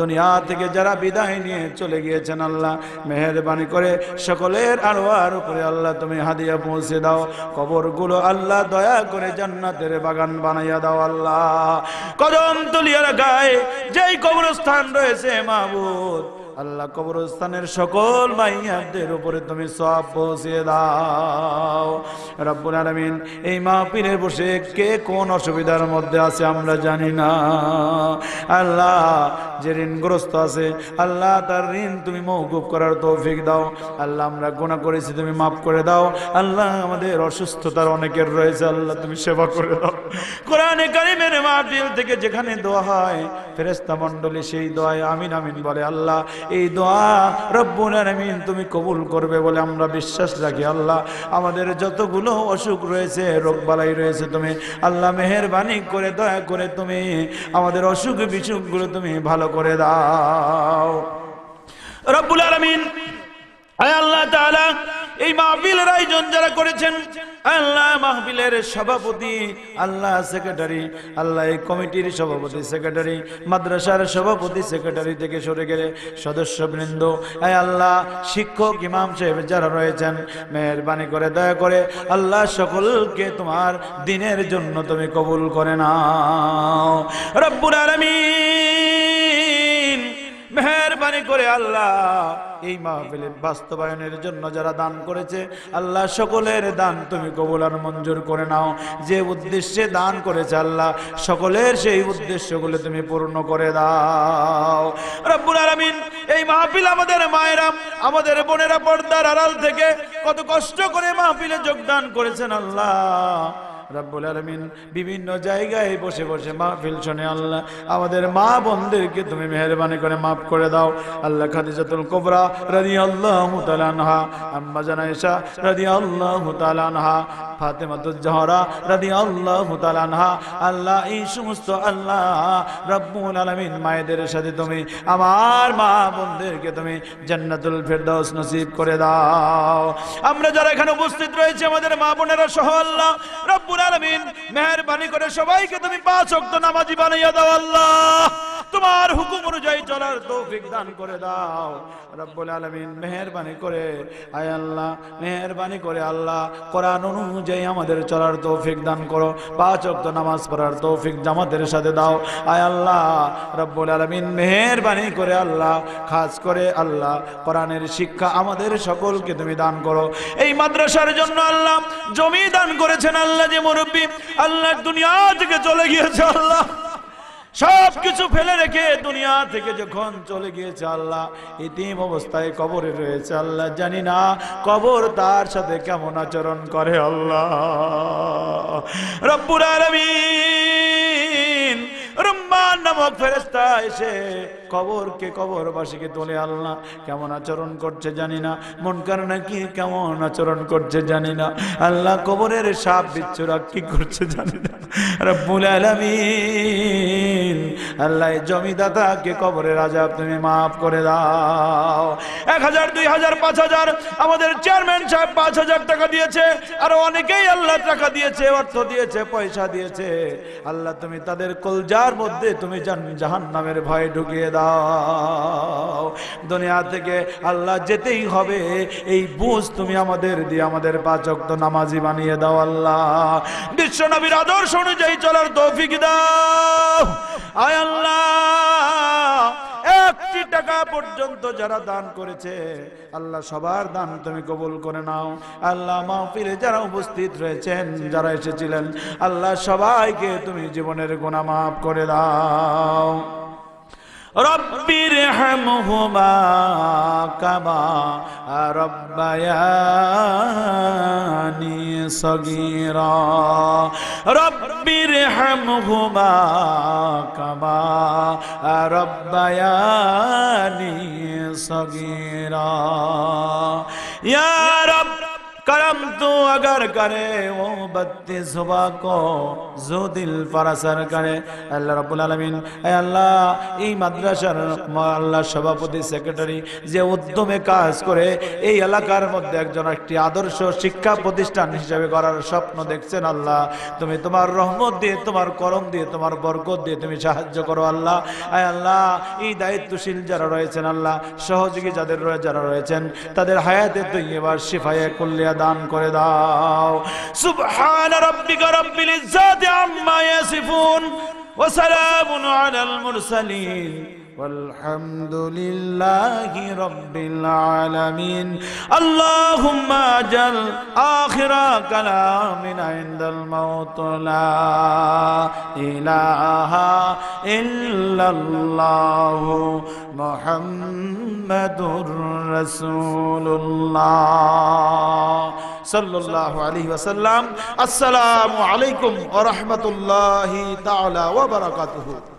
দুনিয়া থেকে যারা বিদায় নিয়ে চলে গিয়েছেন আল্লাহ মেহরবানি করে সকলের আরো আর উপরে আল্লাহ তুমি হাদিয়া পৌঁছে দাও কবরগুলো আল্লাহ দয়া করে জান্নাতের বাগান বানাইয়া দাও আল্লাহ কদম তুলিয়া রাখায় যেই কবরস্থান রয়েছে মাহবুদ আল্লাহ কবরস্থানের সকল মাইয়াদের উপরে তুমি সব পৌঁছে দাও রব্বুল আলমিন এই মাহপিলে বসে কে কোন অসুবিধার মধ্যে আছে আমরা জানি না আল্লাহ যে ঋণগ্রস্ত আছে আল্লাহ তার ঋণ তুমি মহকুব করার তৌফিক দাও আল্লাহ আমরা গোনা করেছি তুমি মাফ করে দাও আল্লাহ আমাদের অসুস্থতার অনেকের রয়েছে আল্লাহ তুমি সেবা করে দাও কোরআনে কারিমের মাহফিল থেকে যেখানে দোয়া হয় ফেরেস্তা মণ্ডলী সেই দোয়ায় আমিন আমিন বলে আল্লাহ এই দোয়া রব্বুল আলমিন তুমি কবুল করবে বলে আমরা বিশ্বাস রাখি আল্লাহ আমাদের যতগুলো অসুখ রয়েছে রোগবালাই রয়েছে তুমি আল্লাহ মেহরবানি করে দয়া করে তুমি আমাদের অসুখ বিসুখগুলো তুমি ভালো করে দাও রব্বুল আলমিন আল্লাহ তালা এই মাহবিলের আয়োজন যারা করেছেন আল্লাহ মাহফিলের সভাপতি আল্লাহ সেক্রেটারি আল্লাহ এই কমিটির সভাপতি সেক্রেটারি মাদ্রাসার সভাপতি সেক্রেটারি থেকে সরে গেলে সদস্যবৃন্দ এই আল্লাহ শিক্ষক ইমাম সাহেব যারা রয়েছেন মেহরবানি করে দয়া করে আল্লাহ সকলকে তোমার দিনের জন্য তুমি কবুল করে নাও রব্বুর আলমী মেহরবানি করে আল্লাহ এই মাহফিলের বাস্তবায়নের জন্য যারা দান করেছে আল্লাহ সকলের দান তুমি কবুল আর মঞ্জুর করে নাও যে উদ্দেশ্যে দান করেছে আল্লাহ সকলের সেই উদ্দেশ্যগুলো তুমি পূর্ণ করে দাও রব্বুল আলামিন এই মাহফিল আমাদের মায়েরা আমাদের বোনেরা পর্দার আড়াল থেকে কত কষ্ট করে মাহফিলে যোগদান করেছেন আল্লাহ রব্বুল আলমিন বিভিন্ন জায়গায় বসে বসে মাহফিল শোনে আল্লাহ আমাদের মা বোনদেরকে তুমি মেহরবানি করে মাফ করে দাও আল্লাহ খাদিজাতুল কোবরা রাজি আল্লাহ তালানহা আম্মা জানাইসা রাজি আল্লাহ তালানহা ফাতেমাতুজ্জহরা রাজি আল্লাহ আল্লাহ এই সমস্ত আল্লাহ রব্বুল আলমিন মায়েদের সাথে তুমি আমার মা বোনদেরকে তুমি জান্নাতুল ফেরদাউস নসিব করে দাও আমরা যারা এখানে উপস্থিত রয়েছি আমাদের মা বোনেরা সহ আল্লাহ রব্বুল আলমিন মেহরবানি করে সবাইকে তুমি পাঁচ অক্ত নামাজি বানাইয়া দাও আল্লাহ তোমার হুকুম অনুযায়ী চলার তৌফিক দান করে দাও রব্বুল আলমিন মেহরবানি করে আয় আল্লাহ মেহরবানি করে আল্লাহ কোরআন অনুযায়ী আমাদের চলার তৌফিক দান করো পাঁচ অক্ত নামাজ পড়ার তৌফিক জামাতের সাথে দাও আয় আল্লাহ রব্বুল আলমিন মেহরবানি করে আল্লাহ খাস করে আল্লাহ কোরআনের শিক্ষা আমাদের সকলকে তুমি দান করো এই মাদ্রাসার জন্য আল্লাহ জমি দান করেছেন আল্লাহ যে মুরব্বী আল্লাহ দুনিয়া থেকে চলে গিয়েছে আল্লাহ সব কিছু ফেলে রেখে দুনিয়া থেকে যখন চলে গিয়েছে আল্লাহ ইতিম অবস্থায় কবরে রয়েছে আল্লাহ জানি না কবর তার সাথে কেমন আচরণ করে আল্লাহ রব্বুর আলমী নামক ফেরেস্তা এসে কবর বাসীকে তোলে আল্লাহ কেমন আচরণ করছে জানি না মনকার নাকি কেমন আচরণ করছে জানি না আল্লাহ কবরের সাপ বিচ্ছুরা কি করছে জানি না রব্বুল আলামিন আল্লাহ জমিদাতাকে কবরের আজাব তুমি করে দাও পাঁচ হাজার আমাদের চেয়ারম্যান সাহেব পাঁচ হাজার টাকা দিয়েছে আর অনেকেই আল্লাহ টাকা দিয়েছে অর্থ দিয়েছে পয়সা দিয়েছে আল্লাহ তুমি তাদের কলজার মধ্যে তুমি তুমি জাহান নামের ভয়ে ঢুকিয়ে দাও দুনিয়া থেকে আল্লাহ যেতেই হবে এই বুঝ তুমি আমাদের দিয়ে আমাদের পাচক তো নামাজি বানিয়ে দাও আল্লাহ বিশ্ব নবীর আদর্শ অনুযায়ী চলার তৌফিক দাও আয় আল্লাহ একটি টাকা পর্যন্ত যারা দান করেছে আল্লাহ সবার দান তুমি কবুল করে নাও আল্লাহ মাহফিলে যারা উপস্থিত রয়েছেন যারা এসেছিলেন আল্লাহ সবাইকে তুমি জীবনের গোনা মাফ করে দাও দাও রব্বির হামহুমা কামা রব্বায়ানি সগীরা রব্বির হামহুমা কামা রব্বায়ানি সগীরা ইয়া রব্ব کرم تو اگر کرے وہ بدتی صبح کو زو دل করে আল্লাহ রাব্বুল আলামিন এ আল্লাহ এই মাদ্রাসার আল্লাহ সভাপতি সেক্রেটারি যে উদ্যমে কাজ করে এই এলাকার মধ্যে একজন একটি আদর্শ শিক্ষা প্রতিষ্ঠান হিসেবে করার স্বপ্ন দেখছেন আল্লাহ তুমি তোমার রহমত দিয়ে তোমার করম দিয়ে তোমার বরকত দিয়ে তুমি সাহায্য করো আল্লাহ এ আল্লাহ এই দায়িত্বশীল যারা রয়েছেন আল্লাহ সহযোগী যাদের যারা রয়েছেন তাদের হায়াতে তৈয়বা শিফায়ে কুল্লিয়া দান করে দাও সুবহান রাব্বিকা রাব্বিল ইজ্জাতি আম্মা ইয়াসিফুন ওয়া সালামুন আলাল মুরসালিন والحمد لله رب العالمين اللهم اجل آخر كلامنا عند الموت لا إله إلا الله محمد رسول الله صلى الله عليه وسلم السلام عليكم ورحمة الله تعالى وبركاته